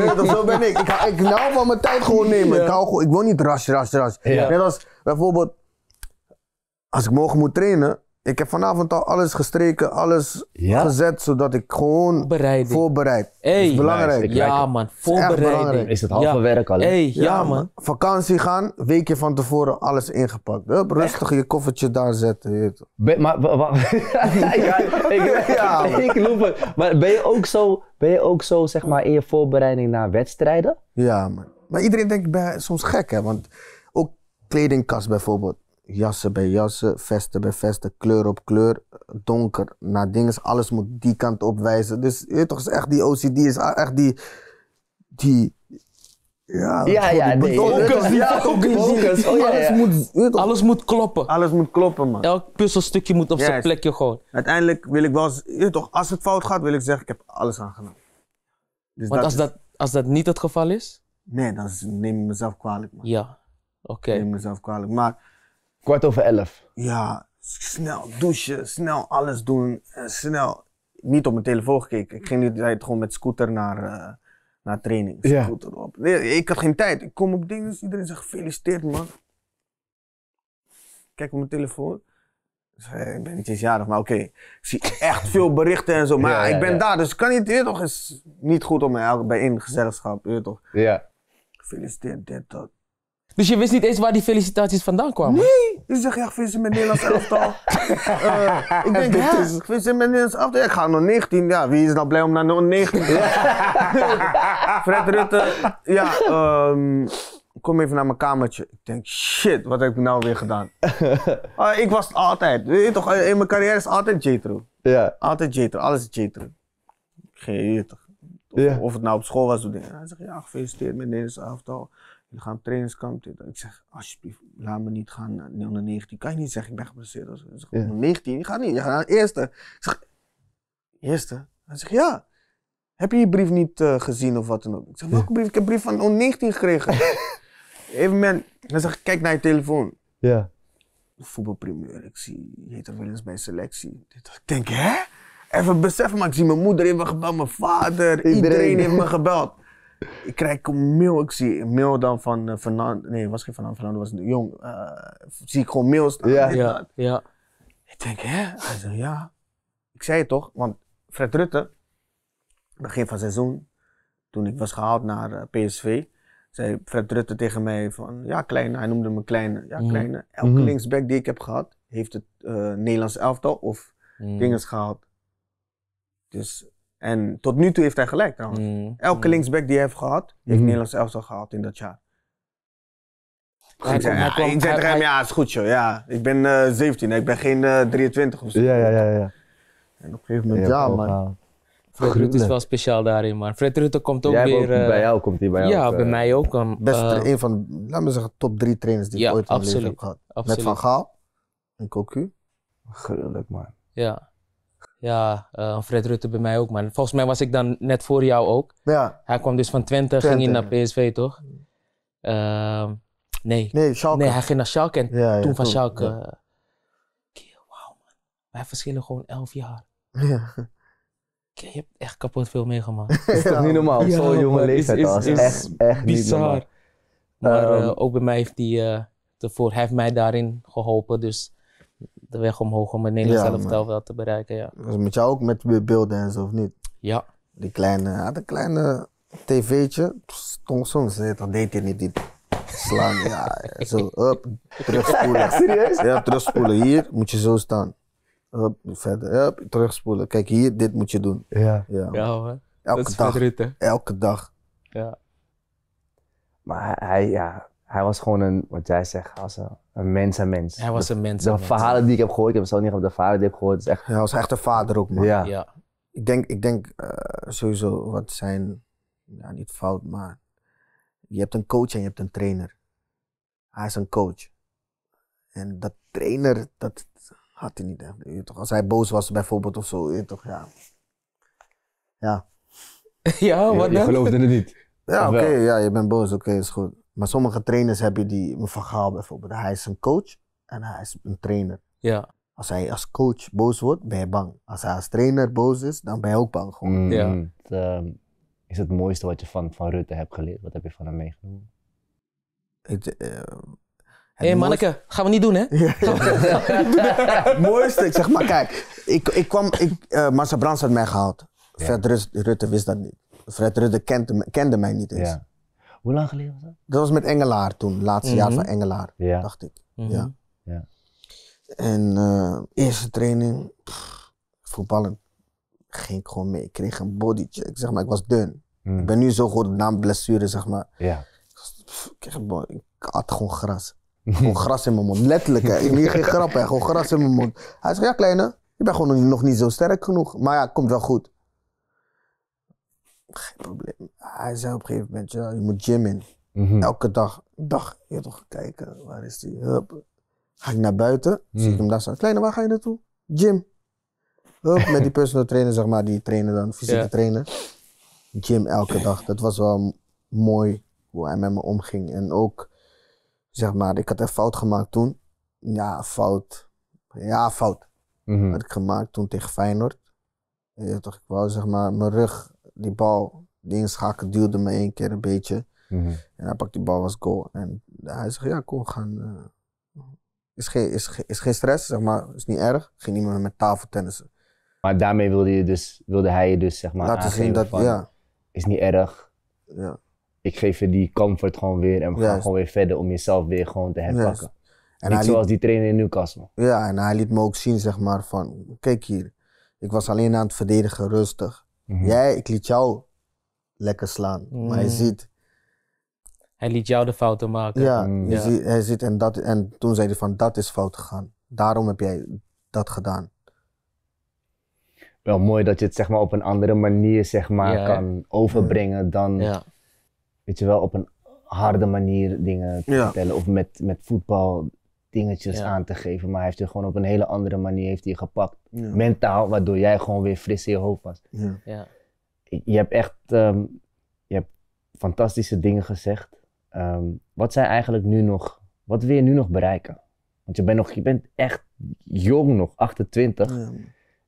ja, eh, zo ben ik. Ik, ik hou van mijn tijd gewoon nemen. Ik, hou ik wil niet ras, ras, ras. Net als bijvoorbeeld, als ik morgen moet trainen, ik heb vanavond al alles gestreken, alles gezet, zodat ik gewoon voorbereid. dat is belangrijk. ja man, voorbereiding. Is, het halve werk al? ja, man. Vakantie gaan, weekje van tevoren alles ingepakt. rustig je koffertje daar zetten. maar wat? ja, ik, loop ik het. Maar ben je, ook zo, ben je ook zo, zeg maar, in je voorbereiding naar wedstrijden? Ja man. Maar iedereen denkt bij, soms gek hè, want ook kledingkast bijvoorbeeld jassen bij jassen, vesten bij vesten, kleur op kleur, donker naar dingen. Alles moet die kant op wijzen. Dus je toch, is echt die OCD is echt die. die ja, ja, ja, die nee. die, oh, ja, focus. Oh, ja, Alles, moet, alles moet kloppen. Alles moet kloppen, man. Elk puzzelstukje moet op zijn plekje gewoon. Uiteindelijk wil ik wel je toch, als het fout gaat, wil ik zeggen, ik heb alles aangenomen. Dus Want dat als, dat, als dat niet het geval is? Nee, dan neem ik mezelf kwalijk, man. Ja, oké. Neem ik mezelf kwalijk. Maar Kwart over elf. Ja, snel douchen, snel alles doen, eh, snel. Niet op mijn telefoon gekeken. Ik ging die tijd gewoon met scooter naar, eh, naar training. Scooter op. Nee, ik had geen tijd. Ik kom op dingen, iedereen zegt gefeliciteerd man. Kijk op mijn telefoon. Ik ben niet eens jarig, maar oké. Ik zie echt veel berichten en zo. Maar ja, ik ben daar, dus kan niet. Je toch is niet goed om bij één gezelschap. Je toch? Ja. Gefeliciteerd, dit, dat. Dus je wist niet eens waar die felicitaties vandaan kwamen? Nee! Dus ik vind ja, gefeliciteerd eh, met Nederlands elftal. uh, ik denk, ja, gefeliciteerd met Nederlands elftal. ik ga nog 19. Ja, wie is nou blij om naar 19 te gaan? Fred Rutte, ja, ehm, kom even naar mijn kamertje. Ik denk, shit, wat heb ik nou weer gedaan? Ah, ik was altijd, weet je toch, in mijn carrière is altijd Jetro. Ja. Altijd Jetro, alles is Jetro. Geen toch. Of, het nou op school was, of Hij zegt, ja, gefeliciteerd met Nederlands elftal jullie gaan trainingskamp. Ik zeg, alsjeblieft, laat me niet gaan naar onder Kan je niet zeggen, ik ben geblesseerd. Ik zeg, 19, je gaat niet, je gaat naar eerste. Ik zeg, eerste? Hij zegt, ja. Heb je je brief niet eh, gezien of wat dan ook? Ik zeg, welke brief? Ik heb een brief van 19 gekregen. Even men. Hij zegt, kijk naar je telefoon. Ja. Voetbalpremier. ik zie, je heet er wel eens bij selectie. Ik denk, hè? Even beseffen, maar ik zie mijn moeder heeft me gebeld, mijn vader, iedereen, iedereen heeft me gebeld ik krijg een mail, ik zie een mail dan van van eh, Fernando, nee, was geen Fernando, Fernando was een jong. Eh, zie ik gewoon mails Ja, ja, ja, Ik denk, hè? ja. Ik zei het toch, want Fred Rutte, begin van seizoen, toen ik was gehaald naar eh, PSV, zei Fred Rutte tegen mij van, ja, kleine, hij noemde me kleine, ja, mhm. kleine. Elke mhm. linksback die ik heb gehad, heeft het Nederlands elftal of mm. dingen gehaald. Dus en tot nu toe heeft hij gelijk trouwens. Mm. Elke mm. linksback die hij heeft gehad, ik heeft mm-hmm. Nederlands elftal gehad in dat jaar. ja, tegen ja, is goed zo. Ja, ik ben uh, eh, 17, ik ben geen 23 eh, of zo. Ja, ja, ja, ja. En op een gegeven moment, ja, man. Fred Rutte is wel speciaal daarin, Maar Fred Rutte komt ook weer... Eh, bij jou komt hij bij jou. Ja, bij mij ook. Best een van, laten we zeggen, top drie trainers die ik ooit in mijn leven heb gehad. Absoluut. Met Van Gaal en Cocu. Gruwelijk, man. Ja. Ja, uh, Fred Rutte bij mij ook, man. Volgens mij was ik dan net voor jou ook. Ja. Hij kwam dus van Twente, ging in naar PSV, toch? Ehm, nee. Nee, Schalke. Nee, hij ging naar Schalke en ja, toen van goed. Schalke. Ja. Eh, wauw, man. Wij verschillen gewoon elf jaar. Ja. je hebt echt kapot veel meegemaakt. Dat is toch niet normaal? Zo Zo'n jonge leeftijd is, echt, echt bizar. Niet maar eh, ehm. ook bij mij heeft die, uh, ervoor, hij, heeft mij daarin geholpen, dus de weg omhoog om het Nederlands ja, wel te bereiken. Ja. Was met jou ook met beelden en zo, of niet? Ja. Die kleine, ja de kleine tv'tje. Stond soms, dat deed hij niet. Die slaan, ja. Zo, up, terugspoelen. Serieus? Ja, terugspoelen. Hier moet je zo staan. Up, verder, up, terugspoelen. Kijk, hier, dit moet je doen. Ja. Ja, hoor. Elke dag. Elke dag. Ja. Maar hij, ja, hij was gewoon een, wat jij zegt, als een, mens aan mens. Hij was een mens De, verhalen die ik heb gehoord, ik heb zo niet op de verhalen die ik heb gehoord, is echt... Hij was echt een vader ook, man. Ja. Ik denk, ik denk eh, sowieso wat zijn, ja, niet fout, maar je hebt een coach en je hebt een trainer. Hij is een coach. En dat trainer, dat had hij niet toch, als hij boos was bijvoorbeeld of zo, toch, ja. Ja. ja, wat dan? Je geloofde het niet. Ja, oké, ja, je bent boos, oké, is goed. Maar sommige trainers heb je die, van Gaal bijvoorbeeld, hij is een coach en hij is een trainer. Ja. Als hij als coach boos wordt, ben je bang. Als hij als trainer boos is, dan ben je ook bang mm, ja. Eh, is het mooiste wat je van, van Rutte hebt geleerd? Wat heb je van hem meegenomen? uh, eh, hey, manneke, gaan we niet doen, hè? mooiste, ik zeg maar, kijk, ik, ik kwam, ik, uh, had mij gehaald. Fred Rutte wist dat niet. Fred Rutte kende, kende mij niet eens. Hoe lang geleden was dat? Dat was met Engelaar toen, laatste jaar mhm. van Engelaar, dacht ik. Mhm. ja. ja. En eh, eerste training, voetballen, ging ik gewoon mee. Ik kreeg een bodycheck, zeg maar. Ik was dun. Mhm. Ik ben nu zo goed na blessure, zeg maar. Ja. ik, had gewoon gras. Gewoon gras in mijn mond. Letterlijk, hè. Ik geen grap, hè. Gewoon gras in mijn mond. Hij zei: ja, kleine, je bent gewoon nog niet zo sterk genoeg. Maar ja, komt wel goed. Geen probleem hij zei op een gegeven moment, ja, je moet gym in. Mhm. Elke dag, dag, je toch kijken, waar is die? Hup. Ga ik naar buiten, zie ik mhm. hem daar staan. Kleine, waar ga je naartoe? Gym. Hup, met die personal trainer, zeg maar, die trainen dan, fysieke trainer. Gym elke dag, dat was wel mooi hoe hij met me omging. En ook, zeg maar, ik had een fout gemaakt toen. Ja, fout. Ja, fout. Mhm. Had ik gemaakt toen tegen Feyenoord. Je toch, ik wou zeg maar mijn rug, die bal inschakel duwde me één keer een beetje. Mhm. En hij pakt die bal als goal. En hij zegt, ja, kom, gaan. Eh, is, geen, is, is geen stress, zeg maar. Is niet erg. Ging iemand met tafel tennissen. Maar daarmee wilde, je dus, wilde hij je dus, zeg maar, Laten zien dat, ja. Is niet erg. Ja. Ik geef je die comfort gewoon weer en we gaan gewoon weer verder om jezelf weer gewoon te herpakken. En niet zoals die trainer in Newcastle. Ja, en hij liet me ook zien, zeg maar, van, kijk hier. Ik was alleen aan het verdedigen, rustig. Mhm. Jij, ik liet jou lekker slaan. Maar hij mm. ziet. Hij liet jou de fouten maken. Ja, mm. hij ziet en, dat, en toen zei hij van dat is fout gegaan. Daarom heb jij dat gedaan. Wel mooi dat je het zeg maar, op een andere manier zeg maar, kan overbrengen dan weet je wel, op een harde manier dingen te vertellen. Of met, met voetbal dingetjes aan te geven. Maar hij heeft je gewoon op een hele andere manier heeft hij gepakt. Mentaal, waardoor jij gewoon weer fris in je hoofd was. Ja je hebt echt ehm, je hebt fantastische dingen gezegd. Ehm, wat zijn eigenlijk nu nog, wat wil je nu nog bereiken? Want je bent, nog, je bent echt jong nog, 28.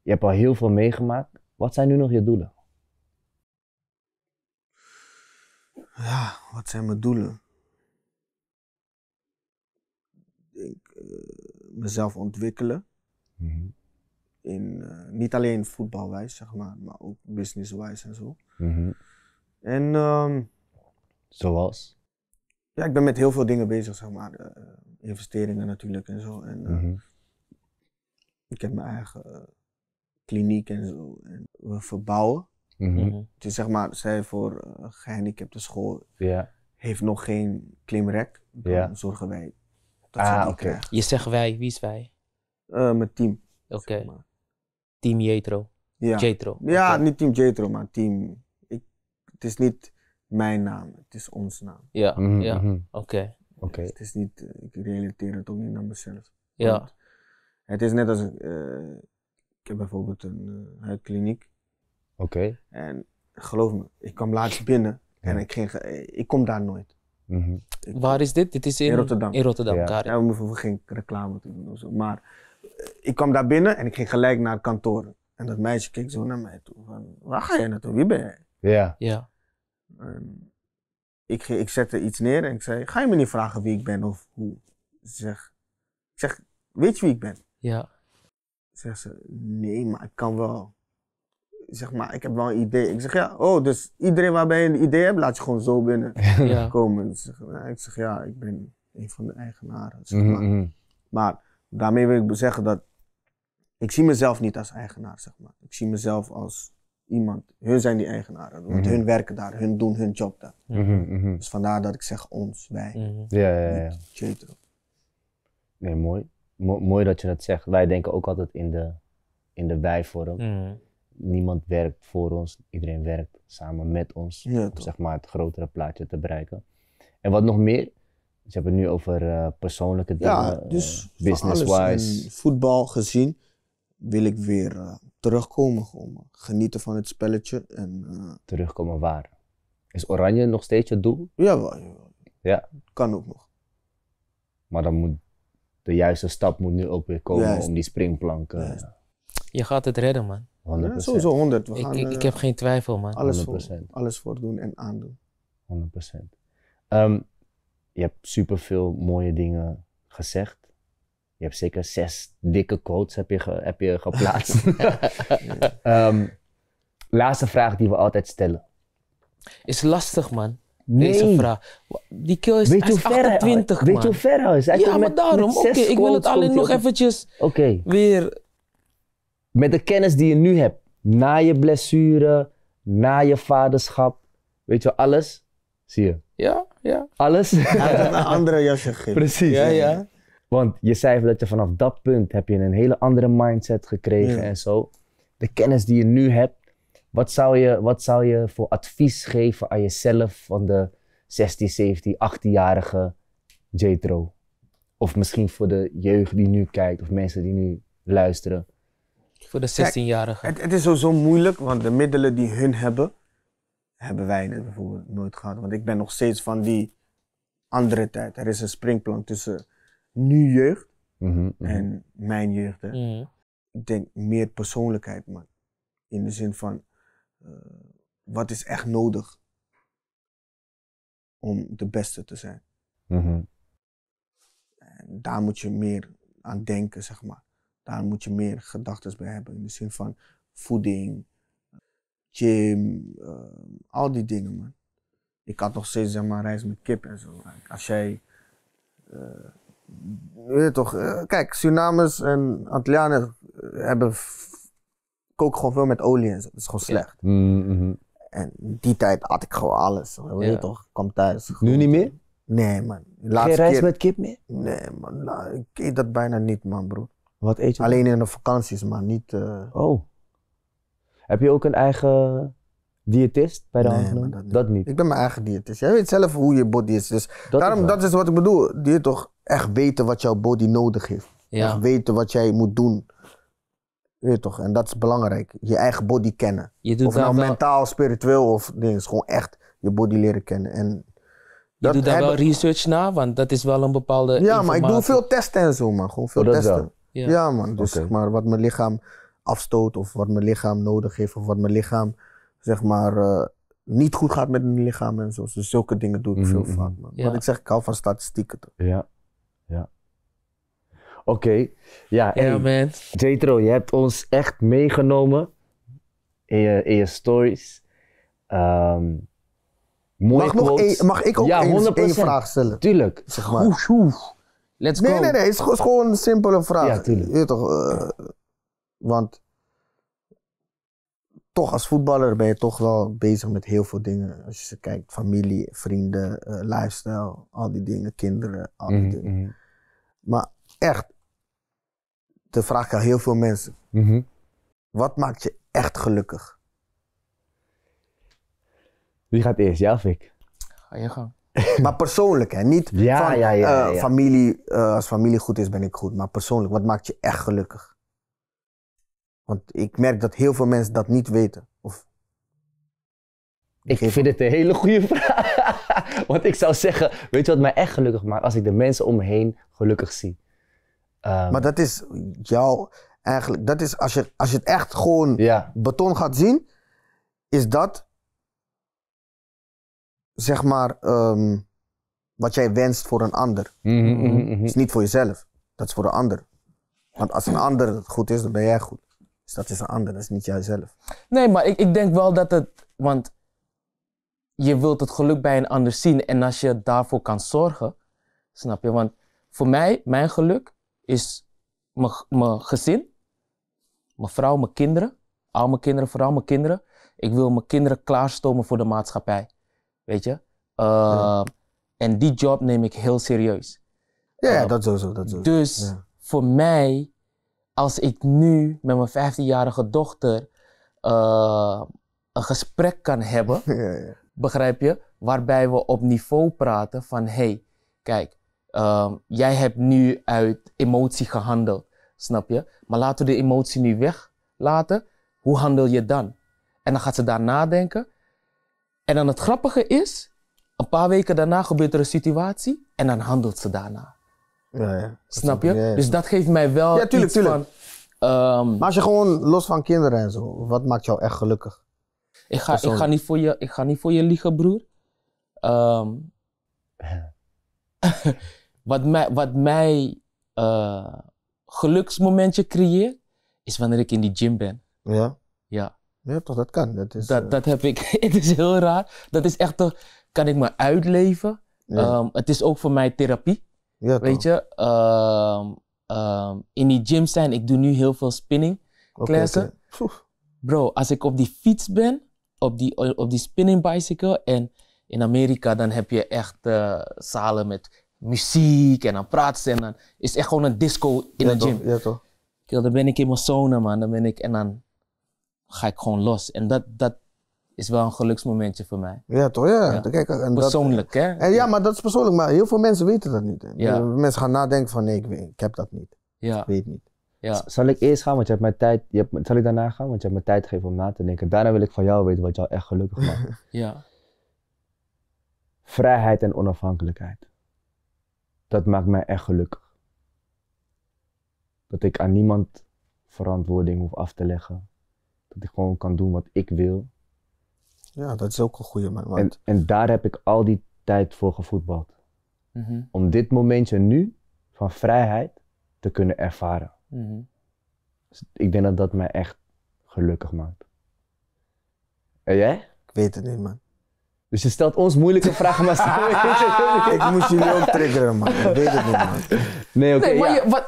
Je hebt al heel veel meegemaakt. Wat zijn nu nog je doelen? Ja, wat zijn mijn doelen? Ik denk eh, mezelf ontwikkelen. Mhm. In, eh, niet alleen voetbalwijs, zeg maar, maar ook businesswijs en zo. Mm En. Ehm, Zoals? Ja, ik ben met heel veel dingen bezig, zeg maar. Eh, investeringen natuurlijk en zo. En, eh, mhm. Ik heb mijn eigen kliniek en zo. En we verbouwen. Mm -hmm. zeg maar, zij voor gehandicapte school heeft nog geen klimrek. Dan zorgen wij dat ah, ze krijgen. Je zegt wij, wie is wij? mijn team. Oké. Team Jetro. Ja, Jetro. ja niet Team Jetro, maar Team. Ik, het is niet mijn naam, het is ons naam. Ja, mhm, mhm. ja. oké. het is niet, ik relateer het ook niet naar mezelf. Ja. Het is net als, eh, ik heb bijvoorbeeld een uh, huidkliniek. Oké. En geloof me, ik kwam laatst binnen en ik, ging, eh, ik kom daar nooit. Mhm. Waar is dit? Dit is in, Rotterdam. In Rotterdam, ja. ja we hoeven geen reclame te doen of zo. Maar ik kwam daar binnen en ik ging gelijk naar het kantoor. En dat meisje keek zo naar mij toe. Van, waar ga jij naartoe? Wie ben jij? Ja. ja. ik, ik zette iets neer en ik zei, ga je me niet vragen wie ik ben of hoe? zeg ik zeg, weet je wie ik ben? Ja. Zegt ze, nee, maar ik kan wel. Zeg maar, ik heb wel een idee. Ik zeg, ja, oh, dus iedereen waarbij je een idee hebt, laat je gewoon zo binnen ja. komen. ik zeg, ja, ik ben een van de eigenaren. Zeg mhm, maar. Mhm. maar Daarmee wil ik zeggen dat ik zie mezelf niet als eigenaar, zeg maar. Ik zie mezelf als iemand. Hun zijn die eigenaren, want mhm. hun werken daar, hun doen hun job daar. Mm -hmm, Dus vandaar dat ik zeg ons, wij. Mhm. Ja, ja, ja. ja. Nee, mooi. mooi dat je dat zegt. Wij denken ook altijd in de, in de wij-vorm. Mhm. Niemand werkt voor ons, iedereen werkt samen met ons om zeg maar, het grotere plaatje te bereiken. En wat nog meer dus hebben het nu over eh, persoonlijke dingen, ja, dus eh, business-wise. Voetbal gezien wil ik weer eh, terugkomen, genieten van het spelletje. En, terugkomen waar? Is Oranje nog steeds je doel? Ja, wel, Ja. Kan ook nog. Maar dan moet de juiste stap moet nu ook weer komen om die springplanken. Je gaat het redden, man. 100%. Ja, sowieso 100. ik, ik, heb geen twijfel, man. Alles, 100%. Voor, alles voor doen en aandoen. 100%. Um, je hebt superveel mooie dingen gezegd. Je hebt zeker zes dikke quotes heb je, heb je geplaatst. Ehm, laatste vraag die we altijd stellen. Is lastig, man. Nee. Deze vraag. Die kill is, weet hij is 28, man. Weet je hoe ver hij is? ja, maar daarom. Oké, ik wil het alleen nog eventjes weer... Met de kennis die je nu hebt, na je blessure, na je vaderschap, weet je alles, zie je. Ja ja. Alles. een andere jasje geven. Precies. Ja, ja. Want je zei dat je vanaf dat punt heb je een hele andere mindset gekregen en zo. De kennis die je nu hebt, wat zou je, wat zou je voor advies geven aan jezelf van de 16, 17, 18-jarige Jetro? Of misschien voor de jeugd die nu kijkt of mensen die nu luisteren. Voor de 16 jarige Het, het, is sowieso moeilijk, want de middelen die hun hebben, hebben wij het bijvoorbeeld nooit gehad. Want ik ben nog steeds van die andere tijd. Er is een springplank tussen nu jeugd mhm, mhm. en mijn jeugd. Mhm. Ik denk meer persoonlijkheid, man. In de zin van, eh, wat is echt nodig om de beste te zijn? En daar moet je meer aan denken, zeg maar. Daar moet je meer gedachten bij hebben. In de zin van voeding, gym, eh, al die dingen, man. Ik had nog steeds, zeg maar, reis met kip en zo. Als jij, eh, weet je toch, eh, kijk, tsunami's en Antillianen hebben, koken gewoon veel met olie en zo. Dat is gewoon slecht. Mm, mhm. En die tijd at ik gewoon alles, weet je toch, kwam thuis. Nu niet meer? Nee, man. Laatste Geen reis met kip meer? Nee, man. Nou, ik eet dat bijna niet, man, broer. Wat eet je? Alleen in de vakanties, man. Niet, oh. Heb je ook een eigen diëtist bij de nee, hand dat, dat, niet. Ik ben mijn eigen diëtist. Jij weet zelf hoe je body is. Dus dat daarom, is dat is wat ik bedoel. Je toch echt weten wat jouw body nodig heeft. Ja. Echt weten wat jij moet doen. Weet toch? En dat is belangrijk. Je eigen body kennen. Je doet of nou mentaal, spiritueel of dingen. Gewoon echt je body leren kennen. En je doet daar wel research naar, want dat is wel een bepaalde. Ja, maar ik doe veel testen en zo, man. Gewoon veel oh, testen. Ja. man. Dus zeg maar wat mijn lichaam afstoot of wat mijn lichaam nodig heeft of wat mijn lichaam zeg maar eh, niet goed gaat met mijn lichaam en zo. Dus zulke dingen doe ik mhm, veel mhm. vaak. Man. Want ik zeg, ik hou van statistieken. Toch? Ja, ja. Oké, okay. ja. Hey, man. Jetro, je hebt ons echt meegenomen in je, stories. Um, mag, mag ik ook ja, één vraag stellen? Tuurlijk. Zeg maar. Oef, oef. Let's nee, go. Nee, nee, nee. Het is, gewoon een simpele vraag. Ja, tuurlijk. Je toch, eh, want toch als voetballer ben je toch wel bezig met heel veel dingen. Als je kijkt, familie, vrienden, eh, lifestyle, al die dingen, kinderen, al die mhm, dingen. Mhm. Maar echt, de vraag ik aan heel veel mensen. Mhm. Wat maakt je echt gelukkig? Wie gaat eerst, jij of ik? Ga je gang. maar persoonlijk, hè? Niet van eh, familie, eh, als familie goed is ben ik goed. Maar persoonlijk, wat maakt je echt gelukkig? Want ik merk dat heel veel mensen dat niet weten. Of... Ik vind het een hele goede vraag. Want ik zou zeggen, weet je wat mij echt gelukkig maakt? Als ik de mensen om me heen gelukkig zie. Ehm, maar dat is jouw, eigenlijk, dat is als je, als je het echt gewoon beton gaat zien, is dat, zeg maar, ehm, wat jij wenst voor een ander. Het mhm, mhm, mhm. is niet voor jezelf, dat is voor een ander. Want als een ander het goed is, dan ben jij goed. Dus dat is een ander, dat is niet jijzelf. Nee, maar ik, ik denk wel dat het. Want je wilt het geluk bij een ander zien. En als je daarvoor kan zorgen, snap je? Want voor mij, mijn geluk is mijn gezin, mijn vrouw, mijn kinderen. Al mijn kinderen, vooral mijn kinderen. Ik wil mijn kinderen klaarstomen voor de maatschappij. Weet je? Eh, en die job neem ik heel serieus. Ja, uh, dat sowieso. Dat Dus voor mij als ik nu met mijn 15-jarige dochter eh, een gesprek kan hebben, begrijp je? Waarbij we op niveau praten van hey, kijk, ehm, jij hebt nu uit emotie gehandeld, snap je? Maar laten we de emotie nu weglaten. Hoe handel je dan? En dan gaat ze daar nadenken. En dan het grappige is, een paar weken daarna gebeurt er een situatie en dan handelt ze daarna. Ja, Snap je? dus dat geeft mij wel ja, tuurlijk, iets tuurlijk. van... Ehm, maar als je gewoon los van kinderen en zo, wat maakt jou echt gelukkig? Ik ga, ik ga, niet, voor je, ik ga niet voor je liegen, broer. Ehm, wat mij, wat mij eh, geluksmomentje creëert, is wanneer ik in die gym ben. Ja? Ja. Ja, toch, dat kan. Dat, is, dat, eh, dat heb ik. het is heel raar. Dat is echt toch, kan ik me uitleven. Ehm, het is ook voor mij therapie. Ja, Weet je, ehm, ehm, in die gym zijn, ik doe nu heel veel spinning klassen. Bro, als ik op die fiets ben, op die, op die spinning bicycle en in Amerika, dan heb je echt uh, zalen met muziek en dan praten en dan is echt gewoon een disco in een gym. ja toch. Kill, dan ben ik in mijn zone man, dan ben ik en dan ga ik gewoon los. En dat, dat, is wel een geluksmomentje voor mij. Ja, toch? Ja. persoonlijk, hè? En eh, ja, maar dat is persoonlijk. Maar heel veel mensen weten dat niet. Mensen gaan nadenken van, nee, ik, weet, ik heb dat niet. Ja. Ik weet niet. Ja. Zal ik eerst gaan, want je hebt mijn tijd. Je hebt, zal ik daarna gaan, want je hebt mijn tijd gegeven om na te denken. Daarna wil ik van jou weten wat jou echt gelukkig maakt. ja. Vrijheid en onafhankelijkheid. Dat maakt mij echt gelukkig. Dat ik aan niemand verantwoording hoef af te leggen. Dat ik gewoon kan doen wat ik wil. Ja, dat is ook een goede man. En, en daar heb ik al die tijd voor gevoetbald. Mhm. Om dit momentje nu van vrijheid te kunnen ervaren. Mhm. Dus ik denk dat dat mij echt gelukkig maakt. En jij? Ik weet het niet, man. Dus je stelt ons moeilijke vragen, maar Ik moest jullie ook triggeren, man. Ik weet het niet, man. Nee, oké.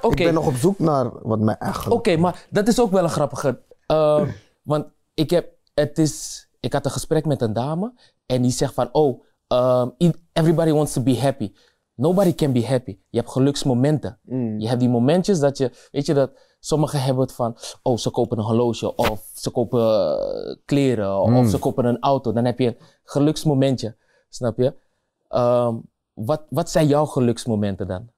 Ik ben nog op zoek naar wat mij echt Oké, maar dat is ook wel een grappige. Eh, want ik heb... Het is ik had een gesprek met een dame en die zegt van, oh, ehm, everybody wants to be happy. Nobody can be happy. Je hebt geluksmomenten. Mm. Je hebt die momentjes dat je, weet je dat, sommigen hebben het van, oh, ze kopen een horloge of ze kopen eh, kleren of mm. ze kopen een auto. Dan heb je een geluksmomentje, snap je? Ehm, wat, wat zijn jouw geluksmomenten dan?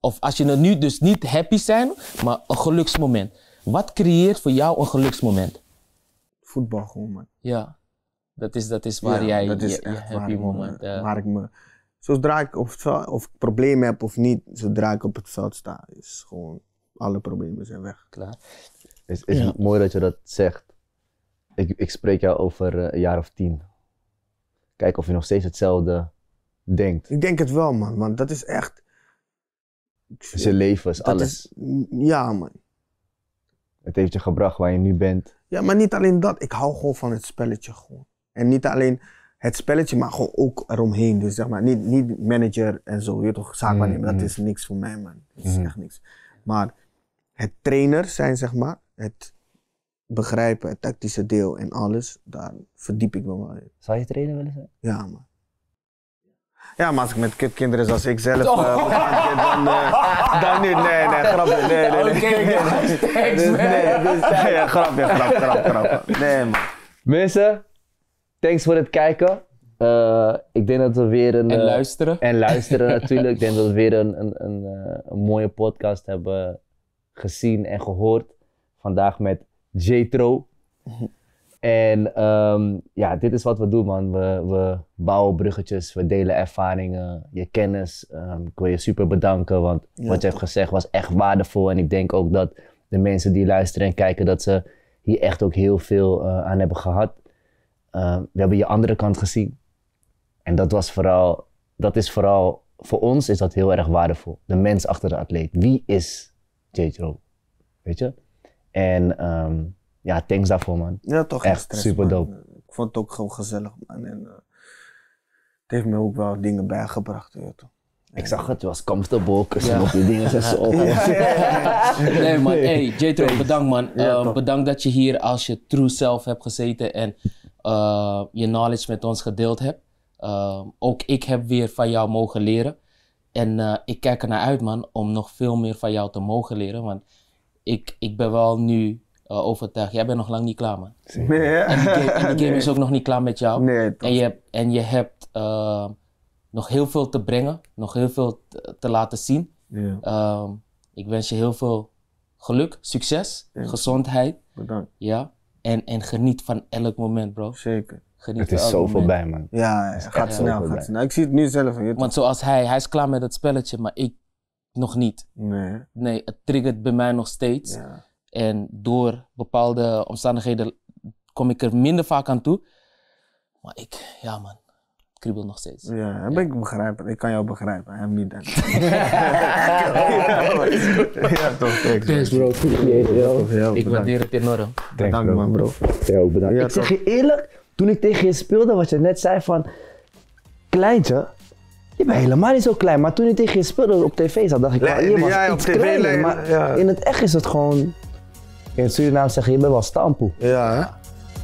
Of als je er nu dus niet happy zijn, maar een geluksmoment. Wat creëert voor jou een geluksmoment? Voetbal gewoon, man. Ja. Dat is, dat is waar jij dat is je, happy waar moment... Me, uh, ik me... Zodra ik op of ik problemen heb of niet, zodra ik op het veld sta, is gewoon... Alle problemen zijn weg. Klaar. Is, is mooi dat je dat zegt. Ik, ik spreek jou over eh, een jaar of tien. Kijk of je nog steeds hetzelfde denkt. Ik denk het wel, man. Want dat is echt... zijn leven, is alles. Is, ja, man. Het heeft je gebracht waar je nu bent. Ja, maar niet alleen dat. Ik hou gewoon van het spelletje gewoon. En niet alleen het spelletje, maar gewoon ook eromheen. Dus zeg maar, niet, niet manager en zo, je toch, zaak mm, waarnemen. Dat mm. is niks voor mij, man. Dat is mm-hmm. echt niks. Maar het trainer zijn, zeg maar, het begrijpen, het tactische deel en alles, daar verdiep ik me wel in. Zou je trainer willen zijn? Ja, man. Ja, maar als ik met kinderen zoals ik zelf oh. eh, dan, uh, dan niet. Nee, nee, grapje. Nee, nee, nee. Okay, dus nee, dus, nee, nee, nee, Nee, grap, grap, grap. Nee, man. Nee Thanks voor het kijken. Eh, ik denk dat we weer een. En eh, luisteren. en luisteren natuurlijk. Ik denk dat we weer een, een, een, eh, een, mooie podcast hebben gezien en gehoord. Vandaag met Jetro. En ehm, ja, dit is wat we doen, man. We, we bouwen bruggetjes, we delen ervaringen, je kennis. Ehm, ik wil je super bedanken, want wat je hebt gezegd was echt waardevol. En ik denk ook dat de mensen die luisteren en kijken, dat ze hier echt ook heel veel aan hebben gehad. Ehm, we hebben je andere kant gezien. En dat was vooral, dat is vooral, voor ons is dat heel erg waardevol. De mens achter de atleet. Wie is JTRO? Weet je? En ehm, ja, thanks daarvoor man. Ja, toch. Echt super dope. Ik vond het ook gewoon gezellig man. En, eh, het heeft me ook wel dingen bijgebracht. Weet Ik zag het, je was comfortable, kussen ja. op die dingen en zo. nee man, hey j bedankt man. Uh, bedankt dat je hier als je true self hebt gezeten. En eh, je knowledge met ons gedeeld hebt. Eh, ook ik heb weer van jou mogen leren. En eh, ik kijk ernaar uit, man, om nog veel meer van jou te mogen leren. Want ik, ik ben wel nu overtuigd. Jij bent nog lang niet klaar, man. Nee. En die game, is ook nog niet klaar met jou. Nee, en je hebt, en je hebt nog heel veel te brengen, nog heel veel te, laten zien. Ja. ik wens je heel veel geluk, succes, gezondheid. Bedankt. Ja. En, en geniet van elk moment, bro. Zeker. Geniet het is zoveel bij man. Ja, het gaat snel, gaat snel. Ik zie het nu zelf. Want zoals hij, hij is klaar met het spelletje, maar ik nog niet. Nee. Nee, het triggert bij mij nog steeds. Ja. En door bepaalde omstandigheden kom ik er minder vaak aan toe. Maar ik, ja man, kriebel nog steeds. Ja, dat ben ik begrijpen. Ik kan jou begrijpen, hem niet. ja, toch. Thanks bro, Ik waardeer het enorm. Bedankt man bro. Ja, bedankt. ik zeg je eerlijk, toen ik tegen je speelde, wat je net zei van... Kleintje, je bent helemaal niet zo klein. Maar toen je tegen je speelde op tv zat, dacht ik wel, ah, je was ja, iets kleiner. maar ja. in het echt is het gewoon... In Suriname Surinaam zeggen, je bent wel stampoe. Ja,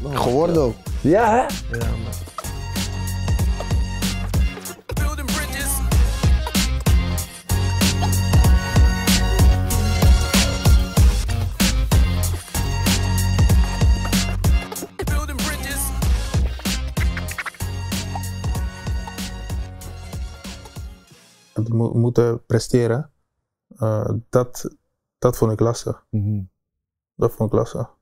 hè? Geworden ook. Ja, hè? Ja, moeten presteren, eh, dat, dat vond ik lastig. Mhm. Dat vond ik lastig.